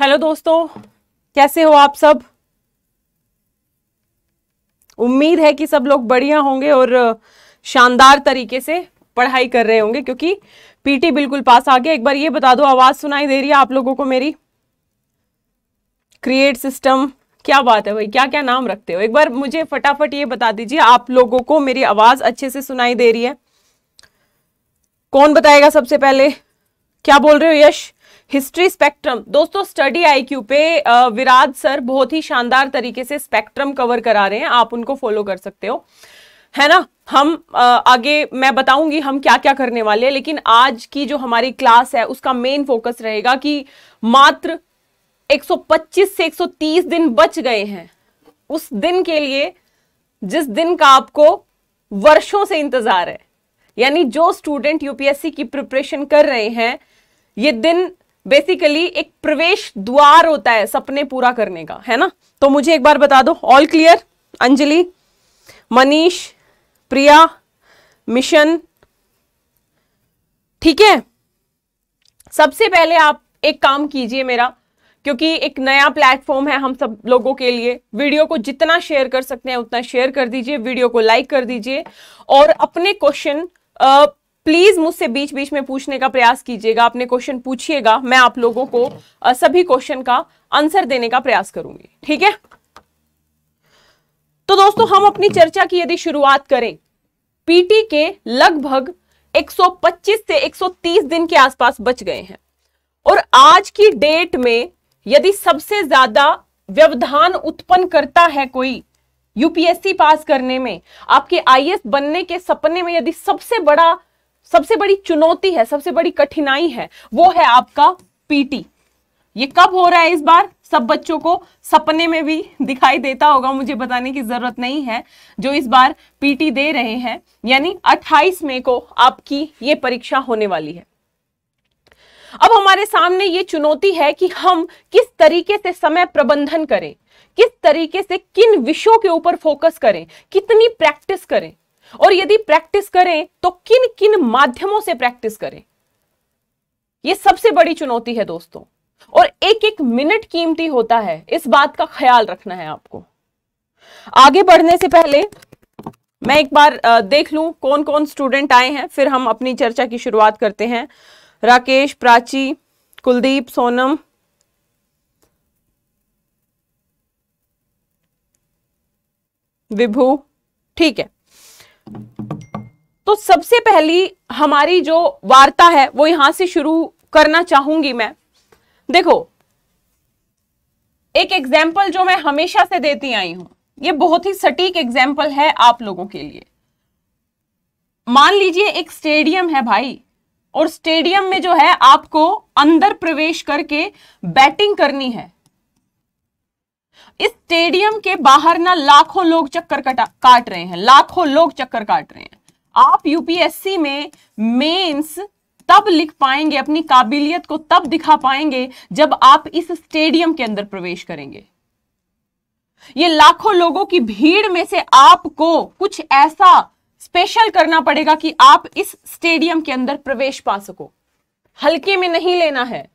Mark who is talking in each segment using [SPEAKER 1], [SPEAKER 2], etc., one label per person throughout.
[SPEAKER 1] hello दोस्तों कैसे हो आप सब उम्मीद है कि सब लोग बढ़िया होंगे और शानदार तरीके से पढ़ाई कर रहे होंगे क्योंकि पीटी बिल्कुल पास आ गया एक बार ये बता दो आवाज सुनाई दे रही है आप लोगों को मेरी क्रिएट सिस्टम क्या बात है भाई क्या क्या नाम रखते हो एक बार मुझे फटाफट ये बता दीजिए आप लोगों को मेरी आवाज अच्छे से सुनाई दे रही है कौन बताएगा सबसे पहले क्या बोल रहे हो यश हिस्ट्री स्पेक्ट्रम दोस्तों स्टडी आईक्यू पे विराज सर बहुत ही शानदार तरीके से स्पेक्ट्रम कवर करा रहे हैं आप उनको फॉलो कर सकते हो है ना हम आगे मैं बताऊंगी हम क्या क्या करने वाले हैं लेकिन आज की जो हमारी क्लास है उसका मेन फोकस रहेगा कि मात्र 125 से 130 दिन बच गए हैं उस दिन के लिए जिस दिन का आपको वर्षों से इंतजार है यानी जो स्टूडेंट यूपीएससी की प्रिपरेशन कर रहे हैं ये दिन बेसिकली एक प्रवेश द्वार होता है सपने पूरा करने का है ना तो मुझे एक बार बता दो all clear Anjali Manish Priya mission ठीक है सबसे पहले आप एक काम कीजिए मेरा क्योंकि एक नया प्लेटफॉर्म है हम सब लोगों के लिए वीडियो को जितना शेयर कर सकते हैं उतना शेयर कर दीजिए वीडियो को लाइक कर दीजिए और अपने क्वेश्चन प्लीज मुझसे बीच बीच में पूछने का प्रयास कीजिएगा अपने क्वेश्चन पूछिएगा मैं आप लोगों को सभी क्वेश्चन का आंसर देने का प्रयास करूंगी ठीक है तो दोस्तों हम अपनी चर्चा की यदि शुरुआत करें पीटी के लगभग 125 से 130 दिन के आसपास बच गए हैं और आज की डेट में यदि सबसे ज्यादा व्यवधान उत्पन्न करता है कोई यूपीएससी पास करने में आपके आईएएस बनने के सपने में यदि सबसे बड़ा सबसे बड़ी चुनौती है सबसे बड़ी कठिनाई है वो है आपका पीटी ये कब हो रहा है इस बार सब बच्चों को सपने में भी दिखाई देता होगा मुझे बताने की जरूरत नहीं है जो इस बार पीटी दे रहे हैं यानी 28 मई को आपकी ये परीक्षा होने वाली है अब हमारे सामने ये चुनौती है कि हम किस तरीके से समय प्रबंधन करें किस तरीके से किन विषयों के ऊपर फोकस करें कितनी प्रैक्टिस करें और यदि प्रैक्टिस करें तो किन किन माध्यमों से प्रैक्टिस करें यह सबसे बड़ी चुनौती है दोस्तों और एक एक मिनट कीमती होता है इस बात का ख्याल रखना है आपको आगे बढ़ने से पहले मैं एक बार देख लूं कौन कौन स्टूडेंट आए हैं फिर हम अपनी चर्चा की शुरुआत करते हैं राकेश प्राची कुलदीप सोनम विभू ठीक है तो सबसे पहली हमारी जो वार्ता है वो यहां से शुरू करना चाहूंगी मैं देखो एक एग्जाम्पल जो मैं हमेशा से देती आई हूं ये बहुत ही सटीक एग्जाम्पल है आप लोगों के लिए मान लीजिए एक स्टेडियम है भाई और स्टेडियम में जो है आपको अंदर प्रवेश करके बैटिंग करनी है इस स्टेडियम के बाहर ना लाखों लोग चक्कर काट रहे हैं लाखों लोग चक्कर काट रहे हैं आप यूपीएससी में मेंस तब लिख पाएंगे अपनी काबिलियत को तब दिखा पाएंगे जब आप इस स्टेडियम के अंदर प्रवेश करेंगे ये लाखों लोगों की भीड़ में से आपको कुछ ऐसा स्पेशल करना पड़ेगा कि आप इस स्टेडियम के अंदर प्रवेश पा सको हल्के में नहीं लेना है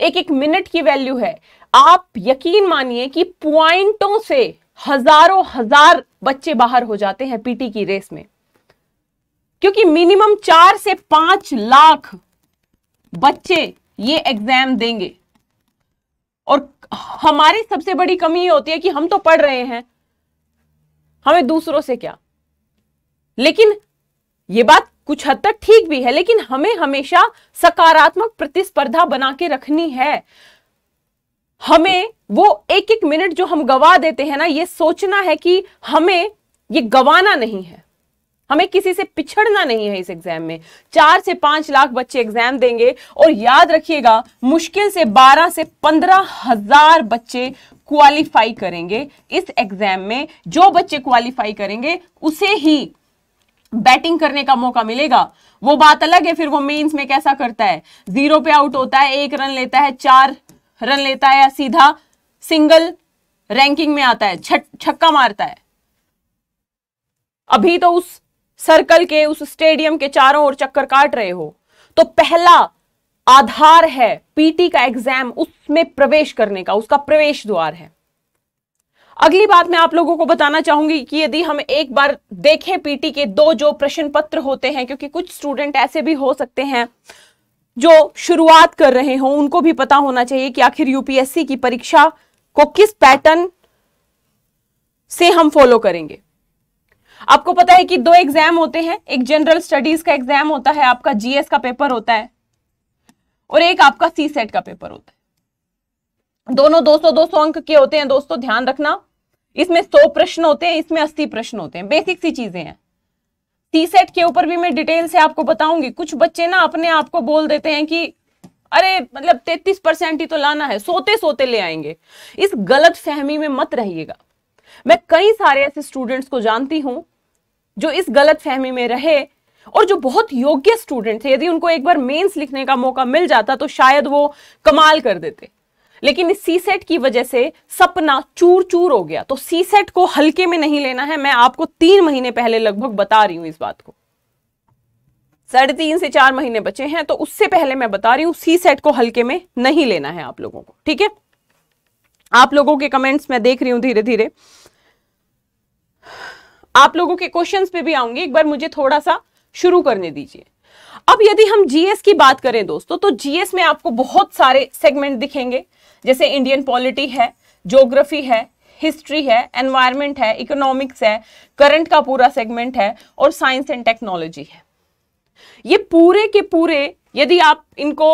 [SPEAKER 1] एक एक मिनट की वैल्यू है आप यकीन मानिए कि पॉइंटों से हजारों हजार बच्चे बाहर हो जाते हैं पीटी की रेस में क्योंकि मिनिमम चार से पांच लाख बच्चे ये एग्जाम देंगे और हमारी सबसे बड़ी कमी ये होती है कि हम तो पढ़ रहे हैं हमें दूसरों से क्या लेकिन ये बात कुछ हद तक ठीक भी है लेकिन हमें हमेशा सकारात्मक प्रतिस्पर्धा बना के रखनी है हमें वो एक एक मिनट जो हम गवा देते हैं ना ये सोचना है कि हमें ये गवाना नहीं है हमें किसी से पिछड़ना नहीं है इस एग्जाम में चार से पांच लाख बच्चे एग्जाम देंगे और याद रखिएगा मुश्किल से बारह से पंद्रह हजार बच्चे क्वालिफाई करेंगे इस एग्जाम में जो बच्चे क्वालिफाई करेंगे उसे ही बैटिंग करने का मौका मिलेगा वो बात अलग है फिर वो मेंस में कैसा करता है जीरो पे आउट होता है एक रन लेता है चार रन लेता है या सीधा सिंगल रैंकिंग में आता है छक्का मारता है अभी तो उस सर्कल के उस स्टेडियम के चारों ओर चक्कर काट रहे हो तो पहला आधार है पीटी का एग्जाम उसमें प्रवेश करने का उसका प्रवेश द्वार है अगली बात मैं आप लोगों को बताना चाहूंगी कि यदि हम एक बार देखें पीटी के दो जो प्रश्न पत्र होते हैं क्योंकि कुछ स्टूडेंट ऐसे भी हो सकते हैं जो शुरुआत कर रहे हों उनको भी पता होना चाहिए कि आखिर यूपीएससी की परीक्षा को किस पैटर्न से हम फॉलो करेंगे आपको पता है कि दो एग्जाम होते हैं एक जनरल स्टडीज का एग्जाम होता है आपका जीएस का पेपर होता है और एक आपका सी सेट का पेपर होता है दोनों 200 200 अंक के होते हैं दोस्तों ध्यान रखना इसमें 100 प्रश्न होते हैं इसमें 80 प्रश्न होते हैं बेसिक सी चीजें हैं टी सेट के ऊपर भी मैं डिटेल से आपको बताऊंगी कुछ बच्चे ना अपने आप को बोल देते हैं कि अरे मतलब तैतीस परसेंट ही तो लाना है सोते सोते ले आएंगे इस गलत फहमी में मत रहिएगा मैं कई सारे ऐसे स्टूडेंट्स को जानती हूं जो इस गलत फहमी में रहे और जो बहुत योग्य स्टूडेंट थे यदि उनको एक बार मेंस लिखने का मौका मिल जाता तो शायद वो कमाल कर देते लेकिन इस सी सेट की वजह से सपना चूर चूर हो गया तो सी सेट को हल्के में नहीं लेना है मैं आपको तीन महीने पहले लगभग बता रही हूं इस बात को साढ़े तीन से चार महीने बचे हैं तो उससे पहले मैं बता रही हूं सी सेट को हल्के में नहीं लेना है आप लोगों को ठीक है आप लोगों के कमेंट्स मैं देख रही हूं धीरे धीरे आप लोगों के क्वेश्चन पे भी आऊंगी एक बार मुझे थोड़ा सा शुरू करने दीजिए अब यदि हम जीएस की बात करें दोस्तों तो जीएस में आपको बहुत सारे सेगमेंट दिखेंगे जैसे इंडियन पॉलिटी है जोग्राफी है हिस्ट्री है एनवायरनमेंट है इकोनॉमिक्स है करंट का पूरा सेगमेंट है और साइंस एंड टेक्नोलॉजी है ये पूरे के पूरे यदि आप इनको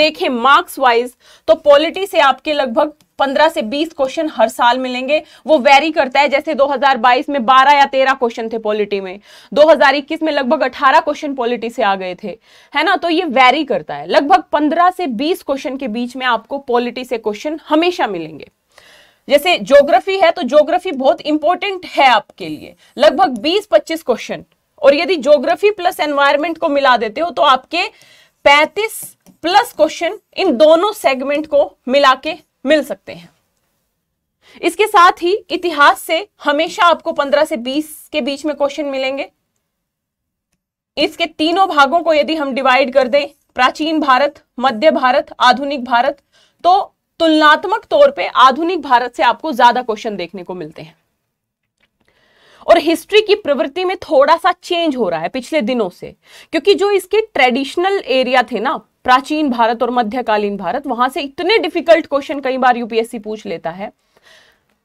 [SPEAKER 1] देखें मार्क्स वाइज तो पॉलिटी से आपके लगभग पंद्रह से बीस क्वेश्चन हर साल मिलेंगे वो वेरी करता है जैसे 2022 में 12 या 13 क्वेश्चन थे पॉलिटी में 2021 में लगभग 18 क्वेश्चन पॉलिटी से आ गए थे है ना तो ये वेरी करता है लगभग 15 से 20 क्वेश्चन के बीच में आपको पॉलिटी से क्वेश्चन हमेशा मिलेंगे जैसे ज्योग्राफी है तो ज्योग्राफी बहुत इंपॉर्टेंट है आपके लिए लगभग बीस पच्चीस क्वेश्चन और यदि ज्योग्राफी प्लस एनवायरमेंट को मिला देते हो तो आपके पैंतीस प्लस क्वेश्चन इन दोनों सेगमेंट को मिला के मिल सकते हैं इसके साथ ही इतिहास से हमेशा आपको 15 से 20 के बीच में क्वेश्चन मिलेंगे इसके तीनों भागों को यदि हम डिवाइड कर दें प्राचीन भारत मध्य भारत आधुनिक भारत तो तुलनात्मक तौर पे आधुनिक भारत से आपको ज्यादा क्वेश्चन देखने को मिलते हैं और हिस्ट्री की प्रवृत्ति में थोड़ा सा चेंज हो रहा है पिछले दिनों से क्योंकि जो इसके ट्रेडिशनल एरिया थे ना प्राचीन भारत और मध्यकालीन भारत वहां से इतने डिफिकल्ट क्वेश्चन कई बार यूपीएससी पूछ लेता है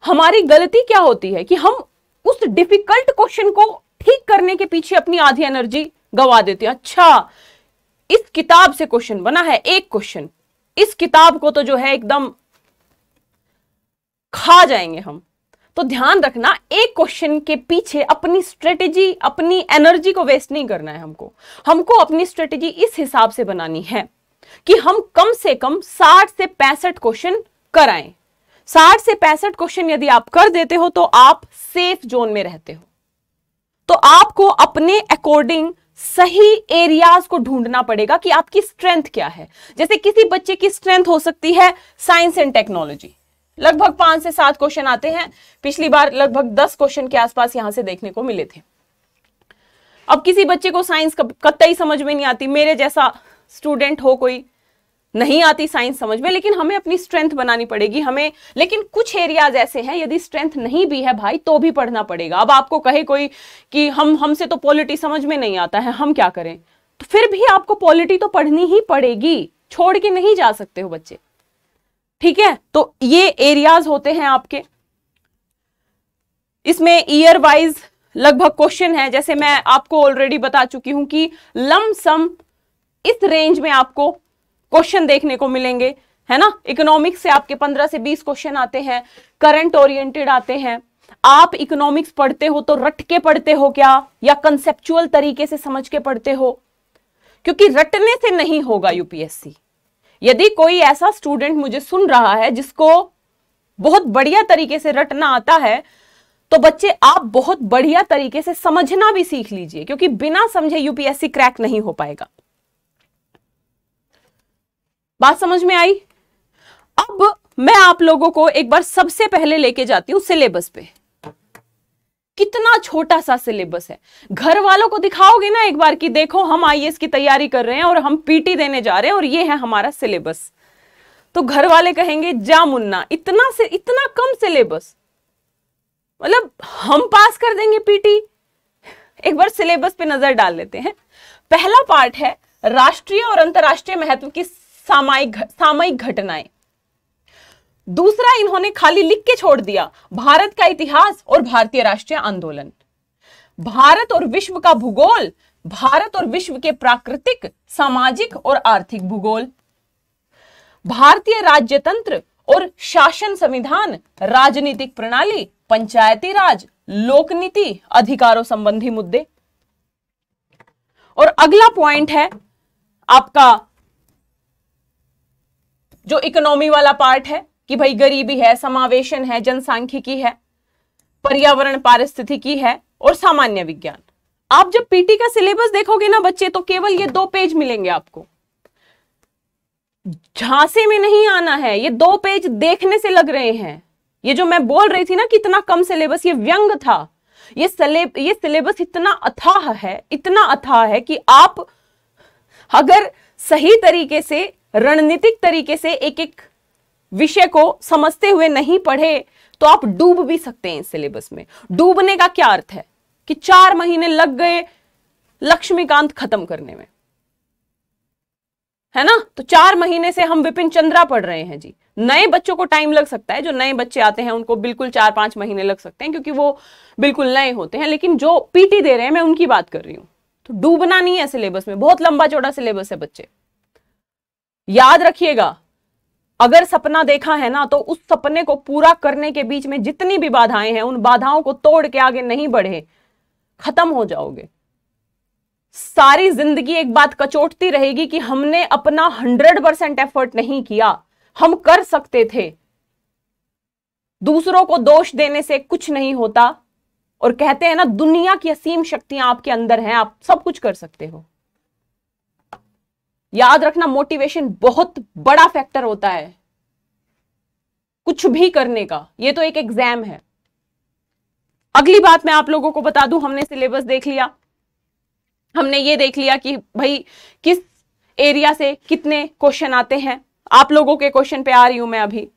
[SPEAKER 1] हमारी गलती क्या होती है कि हम उस डिफिकल्ट क्वेश्चन को ठीक करने के पीछे अपनी आधी एनर्जी गवा देते हैं अच्छा इस किताब से क्वेश्चन बना है एक क्वेश्चन इस किताब को तो जो है एकदम खा जाएंगे हम तो ध्यान रखना एक क्वेश्चन के पीछे अपनी स्ट्रेटेजी अपनी एनर्जी को वेस्ट नहीं करना है हमको हमको अपनी स्ट्रेटेजी इस हिसाब से बनानी है कि हम कम से कम 60 से पैंसठ क्वेश्चन कराएं 60 से पैंसठ क्वेश्चन यदि आप कर देते हो तो आप सेफ जोन में रहते हो तो आपको अपने अकॉर्डिंग सही एरियाज को ढूंढना पड़ेगा कि आपकी स्ट्रेंथ क्या है जैसे किसी बच्चे की स्ट्रेंथ हो सकती है साइंस एंड टेक्नोलॉजी लगभग पांच से सात क्वेश्चन आते हैं पिछली बार लगभग दस क्वेश्चन के आसपास यहां से देखने को मिले थे अब किसी बच्चे को साइंस कतई समझ में नहीं आती मेरे जैसा स्टूडेंट हो कोई नहीं आती साइंस समझ में लेकिन हमें अपनी स्ट्रेंथ बनानी पड़ेगी हमें लेकिन कुछ एरियाज ऐसे हैं यदि स्ट्रेंथ नहीं भी है भाई तो भी पढ़ना पड़ेगा अब आपको कहे कोई कि हम हमसे तो पॉलिटी समझ में नहीं आता है हम क्या करें तो फिर भी आपको पॉलिटी तो पढ़नी ही पड़ेगी छोड़ के नहीं जा सकते हो बच्चे ठीक है तो ये एरियाज होते हैं आपके इसमें ईयर वाइज लगभग क्वेश्चन है जैसे मैं आपको ऑलरेडी बता चुकी हूं कि लम सम इस रेंज में आपको क्वेश्चन देखने को मिलेंगे है ना इकोनॉमिक्स से आपके पंद्रह से बीस क्वेश्चन आते हैं करंट ओरिएंटेड आते हैं आप इकोनॉमिक्स पढ़ते हो तो रट के पढ़ते हो क्या या कंसेप्चुअल तरीके से समझ के पढ़ते हो क्योंकि रटने से नहीं होगा यूपीएससी यदि कोई ऐसा स्टूडेंट मुझे सुन रहा है जिसको बहुत बढ़िया तरीके से रटना आता है तो बच्चे आप बहुत बढ़िया तरीके से समझना भी सीख लीजिए क्योंकि बिना समझे यूपीएससी क्रैक नहीं हो पाएगा बात समझ में आई अब मैं आप लोगों को एक बार सबसे पहले लेके जाती हूं सिलेबस पे कितना छोटा सा सिलेबस है घर वालों को दिखाओगे ना एक बार कि देखो हम आईएएस की तैयारी कर रहे हैं और हम पीटी देने जा रहे हैं और ये है हमारा सिलेबस तो घर वाले कहेंगे जा मुन्ना इतना से इतना कम सिलेबस मतलब हम पास कर देंगे पीटी एक बार सिलेबस पे नजर डाल लेते हैं पहला पार्ट है राष्ट्रीय और अंतर्राष्ट्रीय महत्व की सामायिक सामयिक घटनाएं दूसरा इन्होंने खाली लिख के छोड़ दिया भारत का इतिहास और भारतीय राष्ट्रीय आंदोलन भारत और विश्व का भूगोल भारत और विश्व के प्राकृतिक सामाजिक और आर्थिक भूगोल भारतीय राज्यतंत्र और शासन संविधान राजनीतिक प्रणाली पंचायती राज लोकनीति अधिकारों संबंधी मुद्दे और अगला पॉइंट है आपका जो इकोनॉमी वाला पार्ट है कि भाई गरीबी है समावेशन है जनसांख्यिकी है पर्यावरण पारिस्थितिकी है और सामान्य विज्ञान आप जब पीटी का सिलेबस देखोगे ना बच्चे तो केवल ये दो पेज मिलेंगे आपको झांसे में नहीं आना है ये दो पेज देखने से लग रहे हैं ये जो मैं बोल रही थी ना कि इतना कम सिलेबस ये व्यंग था ये सिलेब ये सिलेबस इतना अथाह है इतना अथाह है कि आप अगर सही तरीके से रणनीतिक तरीके से एक एक विषय को समझते हुए नहीं पढ़े तो आप डूब भी सकते हैं इस सिलेबस में डूबने का क्या अर्थ है कि चार महीने लग गए लक्ष्मीकांत खत्म करने में है ना तो चार महीने से हम विपिन चंद्रा पढ़ रहे हैं जी नए बच्चों को टाइम लग सकता है जो नए बच्चे आते हैं उनको बिल्कुल चार पांच महीने लग सकते हैं क्योंकि वो बिल्कुल नए होते हैं लेकिन जो पीटी दे रहे हैं मैं उनकी बात कर रही हूं तो डूबना नहीं है सिलेबस में बहुत लंबा चौड़ा सिलेबस है बच्चे याद रखिएगा अगर सपना देखा है ना तो उस सपने को पूरा करने के बीच में जितनी भी बाधाएं हैं उन बाधाओं को तोड़ के आगे नहीं बढ़े खत्म हो जाओगे सारी जिंदगी एक बात कचोटती रहेगी कि हमने अपना हंड्रेड परसेंट एफर्ट नहीं किया हम कर सकते थे दूसरों को दोष देने से कुछ नहीं होता और कहते हैं ना दुनिया की असीम शक्तियां आपके अंदर हैं आप सब कुछ कर सकते हो याद रखना मोटिवेशन बहुत बड़ा फैक्टर होता है कुछ भी करने का ये तो एक एग्जाम है अगली बात मैं आप लोगों को बता दूं हमने सिलेबस देख लिया हमने ये देख लिया कि भाई किस एरिया से कितने क्वेश्चन आते हैं आप लोगों के क्वेश्चन पे आ रही हूं मैं अभी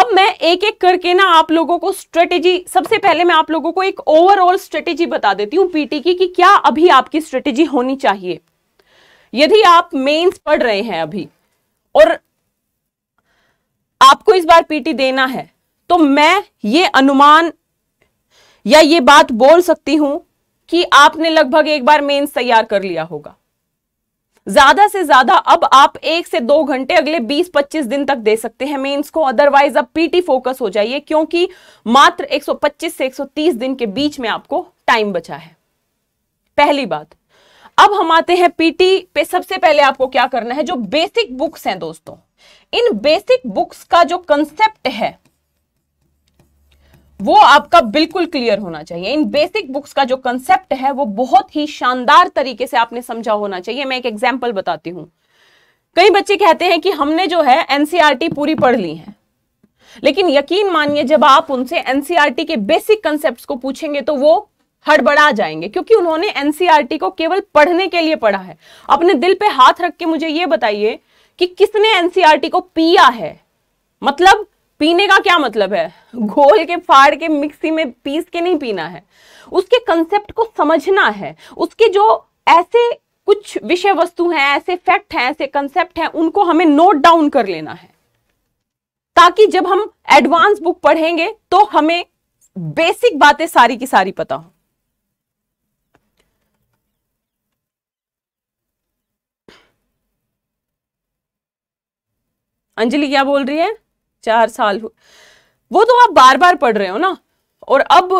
[SPEAKER 1] अब मैं एक एक करके ना आप लोगों को स्ट्रेटेजी सबसे पहले मैं आप लोगों को एक ओवरऑल स्ट्रेटेजी बता देती हूँ पीटी की कि क्या अभी आपकी स्ट्रेटेजी होनी चाहिए यदि आप मेंस पढ़ रहे हैं अभी और आपको इस बार पीटी देना है तो मैं ये अनुमान या ये बात बोल सकती हूं कि आपने लगभग एक बार मेंस तैयार कर लिया होगा ज्यादा से ज्यादा अब आप एक से दो घंटे अगले 20-25 दिन तक दे सकते हैं मेंस को अदरवाइज अब पीटी फोकस हो जाइए क्योंकि मात्र 125 से 130 दिन के बीच में आपको टाइम बचा है पहली बात अब हम आते हैं पीटी पे सबसे पहले आपको क्या करना है जो बेसिक बुक्स हैं दोस्तों इन बेसिक बुक्स का जो कंसेप्ट है वो आपका बिल्कुल क्लियर होना चाहिए इन बेसिक बुक्स का जो कंसेप्ट है वो बहुत ही शानदार तरीके से आपने समझा होना चाहिए मैं एक एग्जाम्पल बताती हूं कई बच्चे कहते हैं कि हमने जो है एनसीआरटी e पूरी पढ़ ली है लेकिन यकीन मानिए जब आप उनसे एनसीआरटी e के बेसिक कंसेप्ट को पूछेंगे तो वो हड़बड़ा जाएंगे क्योंकि उन्होंने एनसीआरटी e को केवल पढ़ने के लिए पढ़ा है अपने दिल पे हाथ रख के मुझे ये बताइए कि किसने एनसीआरटी e को पिया है मतलब पीने का क्या मतलब है घोल के फाड़ के मिक्सी में पीस के नहीं पीना है उसके कंसेप्ट को समझना है उसके जो ऐसे कुछ विषय वस्तु हैं ऐसे फैक्ट हैं ऐसे कंसेप्ट हैं उनको हमें नोट डाउन कर लेना है ताकि जब हम एडवांस बुक पढ़ेंगे तो हमें बेसिक बातें सारी की सारी पता हो अंजलि क्या बोल रही है चार साल वो तो आप बार बार पढ़ रहे हो ना और अब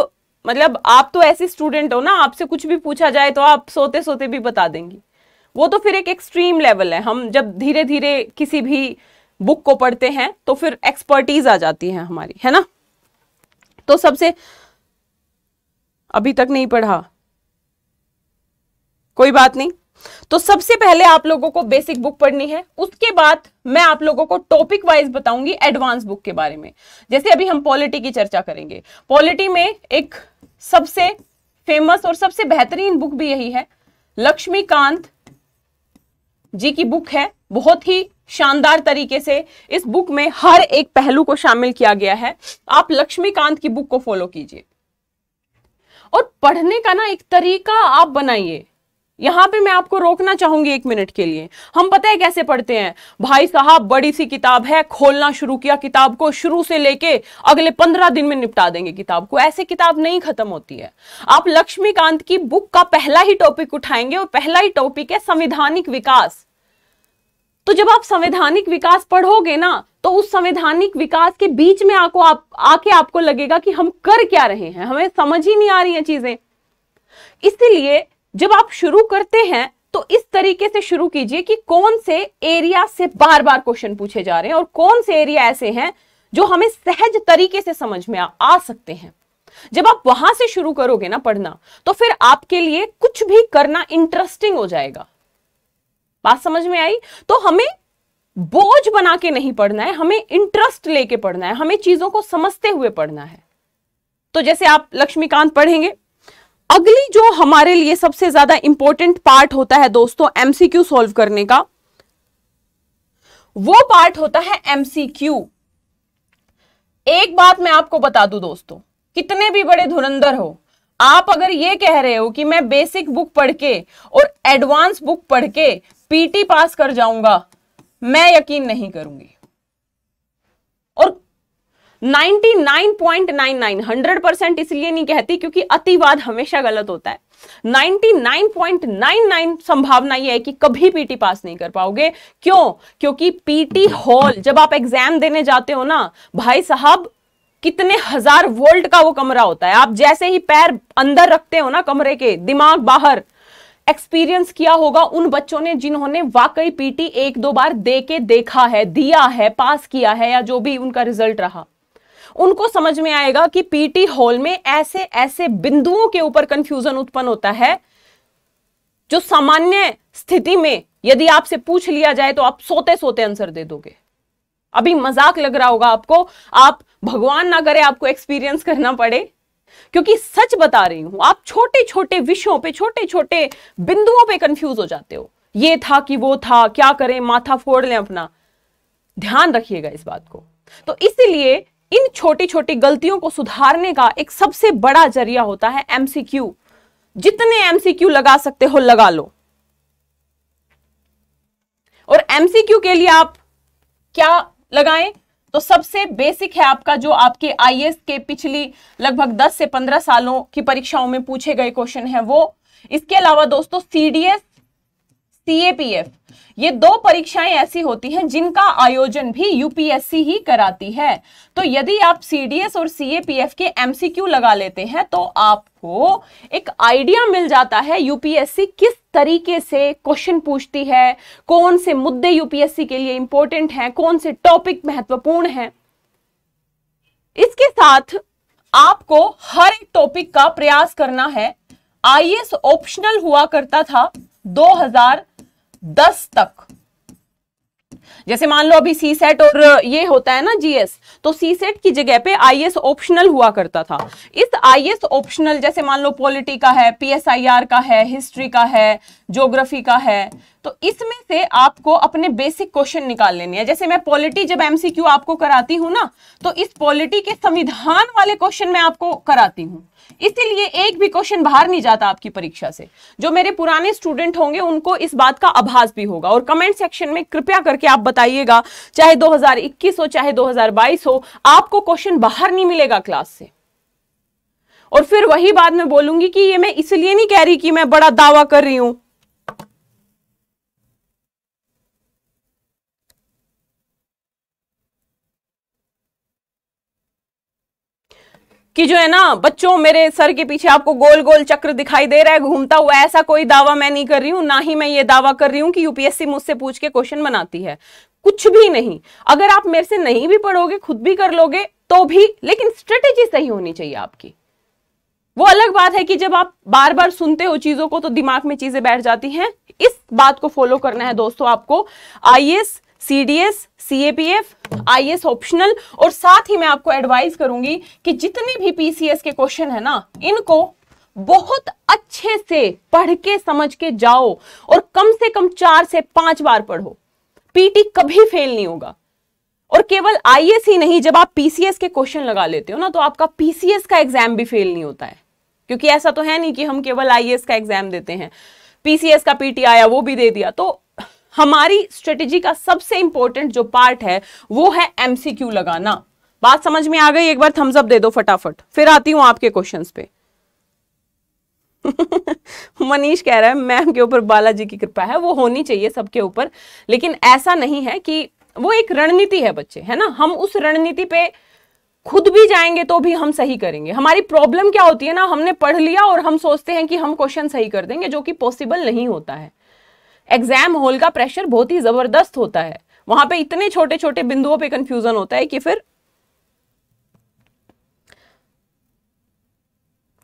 [SPEAKER 1] मतलब आप तो ऐसे स्टूडेंट हो ना आपसे कुछ भी पूछा जाए तो आप सोते सोते भी बता देंगी वो तो फिर एक एक्सट्रीम लेवल है हम जब धीरे धीरे किसी भी बुक को पढ़ते हैं तो फिर एक्सपर्टीज आ जाती है हमारी है ना तो सबसे अभी तक नहीं पढ़ा कोई बात नहीं तो सबसे पहले आप लोगों को बेसिक बुक पढ़नी है उसके बाद मैं आप लोगों को टॉपिक वाइज बताऊंगी एडवांस बुक के बारे में जैसे अभी हम पॉलिटी की चर्चा करेंगे पॉलिटी में एक सबसे फेमस और सबसे बेहतरीन बुक भी यही है लक्ष्मीकांत जी की बुक है बहुत ही शानदार तरीके से इस बुक में हर एक पहलू को शामिल किया गया है आप लक्ष्मीकांत की बुक को फॉलो कीजिए और पढ़ने का ना एक तरीका आप बनाइए यहां पे मैं आपको रोकना चाहूंगी एक मिनट के लिए हम पता है कैसे पढ़ते हैं भाई साहब बड़ी सी किताब है खोलना शुरू किया किताब को शुरू से लेके अगले पंद्रह दिन में निपटा देंगे किताब को ऐसे किताब नहीं खत्म होती है आप लक्ष्मीकांत की बुक का पहला ही टॉपिक उठाएंगे और पहला ही टॉपिक है संविधानिक विकास तो जब आप संवैधानिक विकास पढ़ोगे ना तो उस संवैधानिक विकास के बीच में आपको आप आके आपको लगेगा कि हम कर क्या रहे हैं हमें समझ ही नहीं आ रही है चीजें इसीलिए जब आप शुरू करते हैं तो इस तरीके से शुरू कीजिए कि कौन से एरिया से बार बार क्वेश्चन पूछे जा रहे हैं और कौन से एरिया ऐसे हैं जो हमें सहज तरीके से समझ में आ, आ सकते हैं जब आप वहां से शुरू करोगे ना पढ़ना तो फिर आपके लिए कुछ भी करना इंटरेस्टिंग हो जाएगा बात समझ में आई तो हमें बोझ बना के नहीं पढ़ना है हमें इंटरेस्ट लेके पढ़ना है हमें चीजों को समझते हुए पढ़ना है तो जैसे आप लक्ष्मीकांत पढ़ेंगे अगली जो हमारे लिए सबसे ज्यादा इंपॉर्टेंट पार्ट होता है दोस्तों एमसीक्यू सॉल्व करने का वो पार्ट होता है एमसीक्यू एक बात मैं आपको बता दूं दोस्तों कितने भी बड़े धुरंधर हो आप अगर ये कह रहे हो कि मैं बेसिक बुक पढ़ के और एडवांस बुक पढ़ के पीटी पास कर जाऊंगा मैं यकीन नहीं करूंगी और 99.99 परसेंट इसलिए नहीं कहती क्योंकि अतिवाद हमेशा गलत होता है 99.99 संभावना यह है कि कभी पीटी पास नहीं कर पाओगे क्यों क्योंकि पीटी हॉल जब आप एग्जाम देने जाते हो ना भाई साहब कितने हजार वोल्ट का वो कमरा होता है आप जैसे ही पैर अंदर रखते हो ना कमरे के दिमाग बाहर एक्सपीरियंस किया होगा उन बच्चों ने जिन्होंने वाकई पीटी एक दो बार दे के देखा है दिया है पास किया है या जो भी उनका रिजल्ट रहा उनको समझ में आएगा कि पीटी हॉल में ऐसे ऐसे बिंदुओं के ऊपर कंफ्यूजन उत्पन्न होता है जो सामान्य स्थिति में यदि आपसे पूछ लिया जाए तो आप सोते सोते आंसर दे दोगे अभी मजाक लग रहा होगा आपको आप भगवान ना करे आपको एक्सपीरियंस करना पड़े क्योंकि सच बता रही हूं आप छोटे छोटे विषयों पे छोटे छोटे बिंदुओं पे कंफ्यूज हो जाते हो ये था कि वो था क्या करें माथा फोड़ लें अपना ध्यान रखिएगा इस बात को तो इसीलिए इन छोटी छोटी गलतियों को सुधारने का एक सबसे बड़ा जरिया होता है एमसीक्यू जितने एमसीक्यू लगा सकते हो लगा लो और एमसीक्यू के लिए आप क्या लगाएं तो सबसे बेसिक है आपका जो आपके आईएएस के पिछली लगभग 10 से 15 सालों की परीक्षाओं में पूछे गए क्वेश्चन है वो इसके अलावा दोस्तों सीडीएस सीएपीएफ ये दो परीक्षाएं ऐसी होती हैं जिनका आयोजन भी यूपीएससी ही कराती है तो यदि आप सीडीएस और सीएपीएफ के एमसीक्यू लगा लेते हैं तो आपको एक आइडिया मिल जाता है यूपीएससी किस तरीके से क्वेश्चन पूछती है कौन से मुद्दे यूपीएससी के लिए इंपॉर्टेंट हैं कौन से टॉपिक महत्वपूर्ण हैं इसके साथ आपको हर एक टॉपिक का प्रयास करना है आई ऑप्शनल हुआ करता था दो दस तक जैसे मान लो अभी सी सेट और ये होता है ना जीएस तो सी सेट की जगह पे एस ऑप्शनल हुआ करता था इस एस ऑप्शनल जैसे मान लो पॉलिटी का है पीएसआईआर का है हिस्ट्री का है ज्योग्राफी का है तो इसमें से आपको अपने बेसिक क्वेश्चन निकाल लेने हैं जैसे मैं पॉलिटी जब एमसीक्यू आपको कराती हूँ ना तो इस पॉलिटी के संविधान वाले क्वेश्चन में आपको कराती हूँ इसीलिए एक भी क्वेश्चन बाहर नहीं जाता आपकी परीक्षा से जो मेरे पुराने स्टूडेंट होंगे उनको इस बात का आभास भी होगा और कमेंट सेक्शन में कृपया करके आप बताइएगा चाहे 2021 हो चाहे 2022 हो आपको क्वेश्चन बाहर नहीं मिलेगा क्लास से और फिर वही बात मैं बोलूंगी कि ये मैं इसलिए नहीं कह रही कि मैं बड़ा दावा कर रही हूं कि जो है ना बच्चों मेरे सर के पीछे आपको गोल गोल चक्र दिखाई दे रहा है घूमता हुआ ऐसा कोई दावा मैं नहीं कर रही हूँ ना ही मैं ये दावा कर रही हूं कि यूपीएससी मुझसे पूछ के क्वेश्चन बनाती है कुछ भी नहीं अगर आप मेरे से नहीं भी पढ़ोगे खुद भी कर लोगे तो भी लेकिन स्ट्रेटेजी सही होनी चाहिए आपकी वो अलग बात है कि जब आप बार बार सुनते हो चीजों को तो दिमाग में चीजें बैठ जाती हैं इस बात को फॉलो करना है दोस्तों आपको IAS CDS CAPF S optional और साथ ही मैं आपको एडवाइस करूंगी कि जितने भी पीसीएस के क्वेश्चन है ना इनको बहुत अच्छे से पढ़ के समझ के जाओ और कम से कम चार से पांच बार पढ़ो पीटी कभी फेल नहीं होगा और केवल आईएस ही नहीं जब आप पीसीएस के क्वेश्चन लगा लेते हो ना तो आपका पीसीएस का एग्जाम भी फेल नहीं होता है क्योंकि ऐसा तो है नहीं कि हम केवल एस का एग्जाम देते हैं पीसीएस का पीटी आया वो भी दे दिया तो हमारी स्ट्रेटेजी का सबसे इंपॉर्टेंट जो पार्ट है वो है एमसीक्यू लगाना बात समझ में आ गई एक बार थम्सअप दे दो फटाफट फिर आती हूं आपके क्वेश्चन पे मनीष कह रहा है मैम के ऊपर बालाजी की कृपा है वो होनी चाहिए सबके ऊपर लेकिन ऐसा नहीं है कि वो एक रणनीति है बच्चे है ना हम उस रणनीति पे खुद भी जाएंगे तो भी हम सही करेंगे हमारी प्रॉब्लम क्या होती है ना हमने पढ़ लिया और हम सोचते हैं कि हम क्वेश्चन सही कर देंगे जो कि पॉसिबल नहीं होता है एग्जाम हॉल का प्रेशर बहुत ही जबरदस्त होता है वहां पे इतने छोटे छोटे बिंदुओं पे कंफ्यूजन होता है कि फिर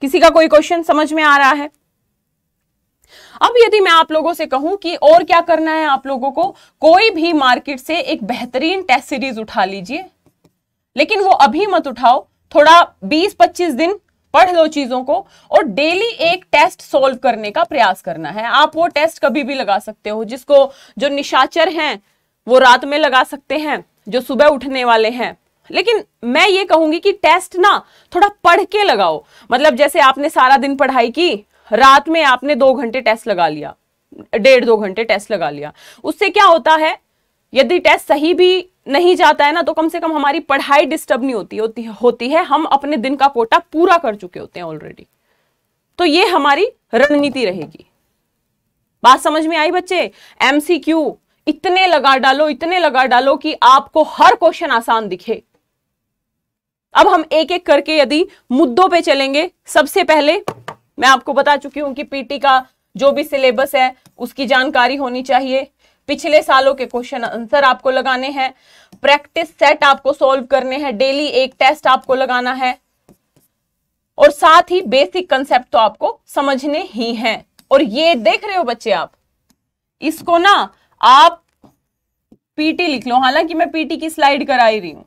[SPEAKER 1] किसी का कोई क्वेश्चन समझ में आ रहा है अब यदि मैं आप लोगों से कहूं कि और क्या करना है आप लोगों को कोई भी मार्केट से एक बेहतरीन टेस्ट सीरीज उठा लीजिए लेकिन वो अभी मत उठाओ थोड़ा 20-25 दिन पढ़ लो चीजों को और डेली एक टेस्ट सॉल्व करने का प्रयास करना है आप वो टेस्ट कभी भी लगा सकते हो जिसको जो निशाचर हैं वो रात में लगा सकते हैं जो सुबह उठने वाले हैं लेकिन मैं ये कहूंगी कि टेस्ट ना थोड़ा पढ़ के लगाओ मतलब जैसे आपने सारा दिन पढ़ाई की रात में आपने दो घंटे टेस्ट लगा लिया डेढ़ दो घंटे टेस्ट लगा लिया उससे क्या होता है यदि टेस्ट सही भी नहीं जाता है ना तो कम से कम हमारी पढ़ाई डिस्टर्ब नहीं होती होती होती है हम अपने दिन का कोटा पूरा कर चुके होते हैं ऑलरेडी तो ये हमारी रणनीति रहेगी बात समझ में आई बच्चे एमसीक्यू इतने लगा डालो इतने लगा डालो कि आपको हर क्वेश्चन आसान दिखे अब हम एक एक करके यदि मुद्दों पे चलेंगे सबसे पहले मैं आपको बता चुकी हूं कि पीटी का जो भी सिलेबस है उसकी जानकारी होनी चाहिए पिछले सालों के क्वेश्चन आंसर आपको लगाने हैं प्रैक्टिस सेट आपको सॉल्व करने हैं डेली एक टेस्ट आपको लगाना है और साथ ही बेसिक कंसेप्ट तो आपको समझने ही हैं और ये देख रहे हो बच्चे आप इसको ना आप पीटी लिख लो हालांकि मैं पीटी की स्लाइड करा ही रही हूं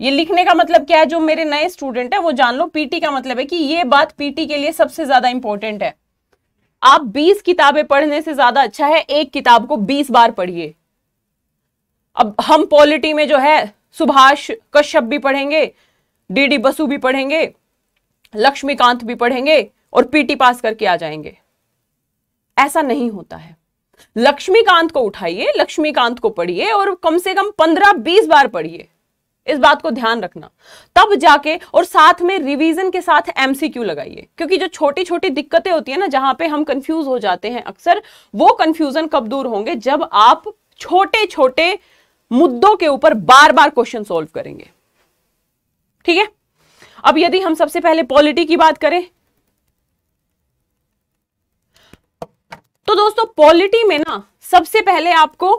[SPEAKER 1] ये लिखने का मतलब क्या है जो मेरे नए स्टूडेंट है वो जान लो पीटी का मतलब है कि ये बात पीटी के लिए सबसे ज्यादा इंपॉर्टेंट है आप 20 किताबें पढ़ने से ज्यादा अच्छा है एक किताब को 20 बार पढ़िए अब हम पॉलिटी में जो है सुभाष कश्यप भी पढ़ेंगे डी डी बसु भी पढ़ेंगे लक्ष्मीकांत भी पढ़ेंगे और पीटी पास करके आ जाएंगे ऐसा नहीं होता है लक्ष्मीकांत को उठाइए लक्ष्मीकांत को पढ़िए और कम से कम पंद्रह बीस बार पढ़िए इस बात को ध्यान रखना तब जाके और साथ में रिवीजन के साथ एमसीक्यू लगाइए क्योंकि जो छोटी छोटी दिक्कतें होती है ना जहां पे हम कंफ्यूज हो जाते हैं अक्सर वो कंफ्यूजन कब दूर होंगे जब आप छोटे छोटे मुद्दों के ऊपर बार बार क्वेश्चन सॉल्व करेंगे ठीक है अब यदि हम सबसे पहले पॉलिटी की बात करें तो दोस्तों पॉलिटी में ना सबसे पहले आपको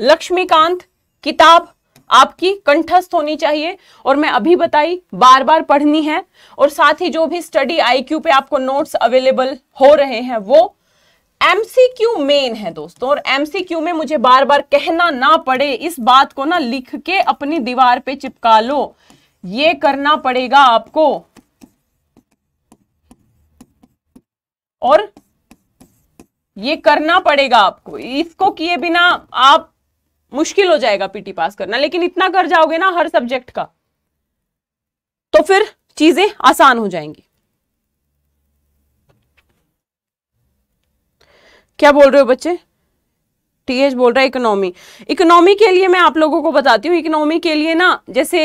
[SPEAKER 1] लक्ष्मीकांत किताब आपकी कंठस्थ होनी चाहिए और मैं अभी बताई बार बार पढ़नी है और साथ ही जो भी स्टडी आईक्यू पे आपको नोट्स अवेलेबल हो रहे हैं वो एमसीक्यू मेन है दोस्तों और एमसीक्यू में मुझे बार बार कहना ना पड़े इस बात को ना लिख के अपनी दीवार पे चिपका लो ये करना पड़ेगा आपको और ये करना पड़ेगा आपको इसको किए बिना आप मुश्किल हो जाएगा पीटी पास करना लेकिन इतना कर जाओगे ना हर सब्जेक्ट का तो फिर चीजें आसान हो जाएंगी क्या बोल रहे हो बच्चे टीएच बोल रहा है इकोनॉमी इकोनॉमी के लिए मैं आप लोगों को बताती हूँ इकोनॉमी के लिए ना जैसे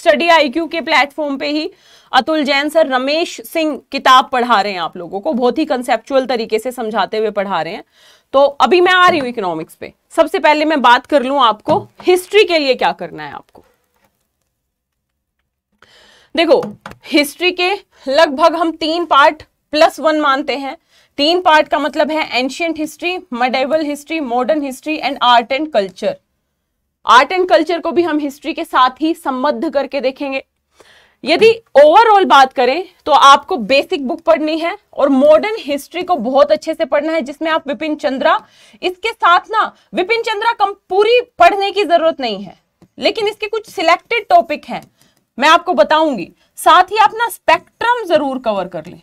[SPEAKER 1] स्टडी आईक्यू के प्लेटफॉर्म पे ही अतुल जैन सर रमेश सिंह किताब पढ़ा रहे हैं आप लोगों को बहुत ही कंसेप्चुअल तरीके से समझाते हुए पढ़ा रहे हैं तो अभी मैं आ रही हूं इकोनॉमिक्स पे सबसे पहले मैं बात कर लू आपको हिस्ट्री के लिए क्या करना है आपको देखो हिस्ट्री के लगभग हम तीन पार्ट प्लस वन मानते हैं तीन पार्ट का मतलब है ancient history medieval history modern history and art and culture art and culture को भी हम हिस्ट्री के साथ ही संबद्ध करके देखेंगे यदि ओवरऑल बात करें तो आपको बेसिक बुक पढ़नी है और मॉडर्न हिस्ट्री को बहुत अच्छे से पढ़ना है जिसमें आप विपिन चंद्रा इसके साथ ना विपिन चंद्रा कम पूरी पढ़ने की जरूरत नहीं है लेकिन इसके कुछ सिलेक्टेड टॉपिक हैं मैं आपको बताऊंगी साथ ही आप ना स्पेक्ट्रम जरूर कवर कर लें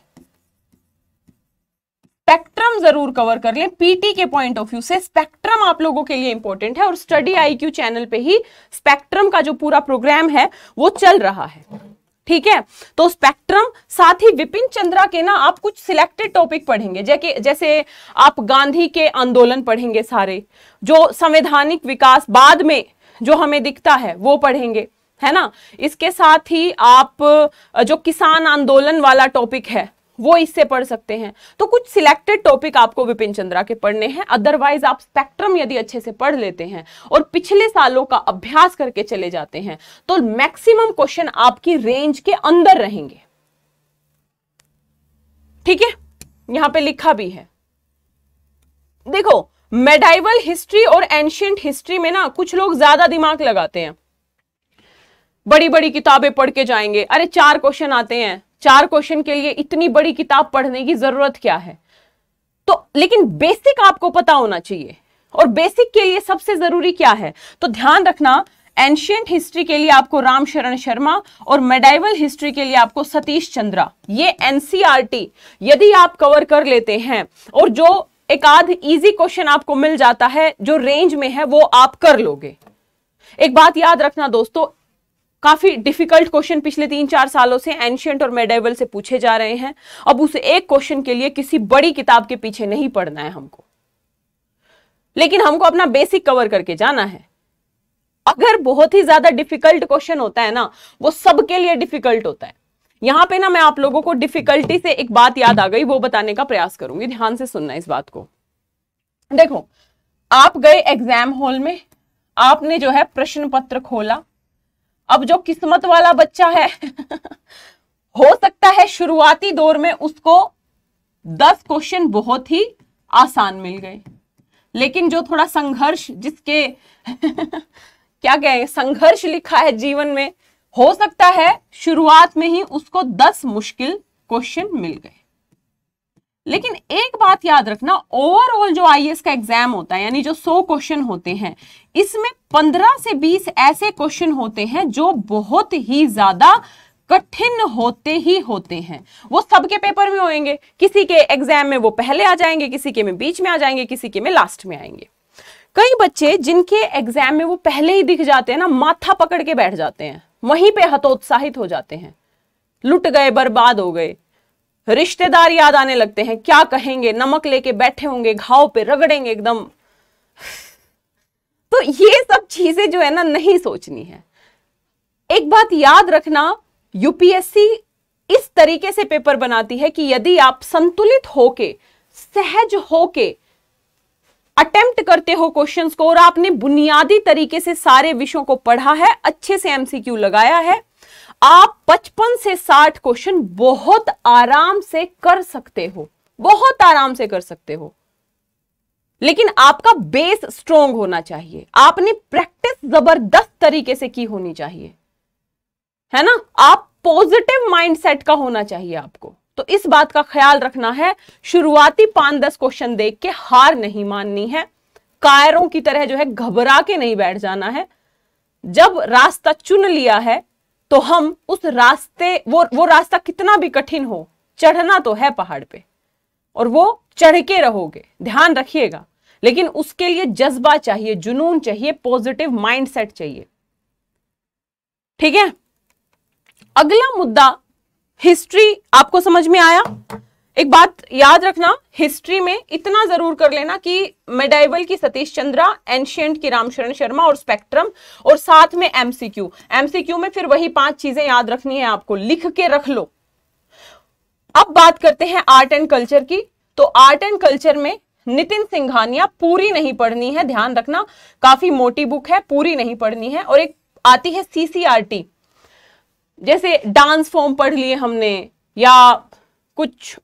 [SPEAKER 1] स्पेक्ट्रम जरूर कवर कर लें पीटी के पॉइंट ऑफ व्यू से स्पेक्ट्रम आप लोगों के लिए इंपॉर्टेंट है और स्टडी आईक्यू चैनल पे ही स्पेक्ट्रम का जो पूरा प्रोग्राम है वो चल रहा है ठीक है तो स्पेक्ट्रम साथ ही विपिन चंद्रा के ना आप कुछ सिलेक्टेड टॉपिक पढ़ेंगे जैसे जैसे आप गांधी के आंदोलन पढ़ेंगे सारे जो संवैधानिक विकास बाद में जो हमें दिखता है वो पढ़ेंगे है ना इसके साथ ही आप जो किसान आंदोलन वाला टॉपिक है वो इससे पढ़ सकते हैं तो कुछ सिलेक्टेड टॉपिक आपको विपिन चंद्रा के पढ़ने हैं अदरवाइज आप स्पेक्ट्रम यदि अच्छे से पढ़ लेते हैं और पिछले सालों का अभ्यास करके चले जाते हैं तो मैक्सिमम क्वेश्चन आपकी रेंज के अंदर रहेंगे ठीक है यहां पे लिखा भी है देखो मेडाइवल हिस्ट्री और एंशियंट हिस्ट्री में ना कुछ लोग ज्यादा दिमाग लगाते हैं बड़ी बड़ी किताबें पढ़ के जाएंगे अरे चार क्वेश्चन आते हैं चार क्वेश्चन के लिए इतनी बड़ी किताब पढ़ने की जरूरत क्या है तो लेकिन बेसिक आपको पता होना चाहिए और बेसिक के लिए सबसे जरूरी क्या है तो ध्यान रखना एंशियंट हिस्ट्री के लिए आपको रामशरण शर्मा और मेडाइवल हिस्ट्री के लिए आपको सतीश चंद्रा ये एनसीआरटी यदि आप कवर कर लेते हैं और जो एक आध इजी क्वेश्चन आपको मिल जाता है जो रेंज में है वो आप कर लोगे एक बात याद रखना दोस्तों काफी डिफिकल्ट क्वेश्चन पिछले तीन चार सालों से एंशियंट और मेडेवल से पूछे जा रहे हैं अब उस एक क्वेश्चन के लिए किसी बड़ी किताब के पीछे नहीं पढ़ना है हमको लेकिन हमको अपना बेसिक कवर करके जाना है अगर बहुत ही ज्यादा डिफिकल्ट क्वेश्चन होता है ना वो सबके लिए डिफिकल्ट होता है यहां पे ना मैं आप लोगों को डिफिकल्टी से एक बात याद आ गई वो बताने का प्रयास करूंगी ध्यान से सुनना इस बात को देखो आप गए एग्जाम हॉल में आपने जो है प्रश्न पत्र खोला अब जो किस्मत वाला बच्चा है हो सकता है शुरुआती दौर में उसको दस क्वेश्चन बहुत ही आसान मिल गए लेकिन जो थोड़ा संघर्ष जिसके क्या कहें संघर्ष लिखा है जीवन में हो सकता है शुरुआत में ही उसको दस मुश्किल क्वेश्चन मिल गए लेकिन एक बात याद रखना ओवरऑल जो आईएएस e का एग्जाम होता है यानी जो सौ क्वेश्चन होते हैं इसमें पंद्रह से बीस ऐसे क्वेश्चन होते हैं जो बहुत ही ज्यादा कठिन होते ही होते हैं वो सबके पेपर में होएंगे किसी के एग्जाम में वो पहले आ जाएंगे किसी के में बीच में आ जाएंगे किसी के में लास्ट में आएंगे कई बच्चे जिनके एग्जाम में वो पहले ही दिख जाते हैं ना माथा पकड़ के बैठ जाते हैं वहीं पे हतोत्साहित हो जाते हैं लुट गए बर्बाद हो गए रिश्तेदार याद आने लगते हैं क्या कहेंगे नमक लेके बैठे होंगे घाव पे रगड़ेंगे एकदम तो ये सब चीजें जो है ना नहीं सोचनी है एक बात याद रखना यूपीएससी इस तरीके से पेपर बनाती है कि यदि आप संतुलित होके सहज होके अटेम्प्ट करते हो क्वेश्चंस को और आपने बुनियादी तरीके से सारे विषयों को पढ़ा है अच्छे से एमसीक्यू लगाया है आप 55 से 60 क्वेश्चन बहुत आराम से कर सकते हो बहुत आराम से कर सकते हो लेकिन आपका बेस स्ट्रोंग होना चाहिए आपने प्रैक्टिस जबरदस्त तरीके से की होनी चाहिए है ना आप पॉजिटिव माइंडसेट का होना चाहिए आपको तो इस बात का ख्याल रखना है शुरुआती पांच दस क्वेश्चन देख के हार नहीं माननी है कायरों की तरह जो है घबरा के नहीं बैठ जाना है जब रास्ता चुन लिया है तो हम उस रास्ते वो वो रास्ता कितना भी कठिन हो चढ़ना तो है पहाड़ पे और वो चढ़ के रहोगे ध्यान रखिएगा लेकिन उसके लिए जज्बा चाहिए जुनून चाहिए पॉजिटिव माइंडसेट चाहिए ठीक है अगला मुद्दा हिस्ट्री आपको समझ में आया एक बात याद रखना हिस्ट्री में इतना जरूर कर लेना कि मेडाइवल की सतीश चंद्रा एंशियंट की रामशरण शर्मा और स्पेक्ट्रम और साथ में एमसीक्यू एमसीक्यू में फिर वही पांच चीजें याद रखनी है आपको लिख के रख लो अब बात करते हैं आर्ट एंड कल्चर की तो आर्ट एंड कल्चर में नितिन सिंघानिया पूरी नहीं पढ़नी है ध्यान रखना काफी मोटी बुक है पूरी नहीं पढ़नी है और एक आती है सीसीआरटी जैसे डांस फॉर्म पढ़ लिए हमने या कुछ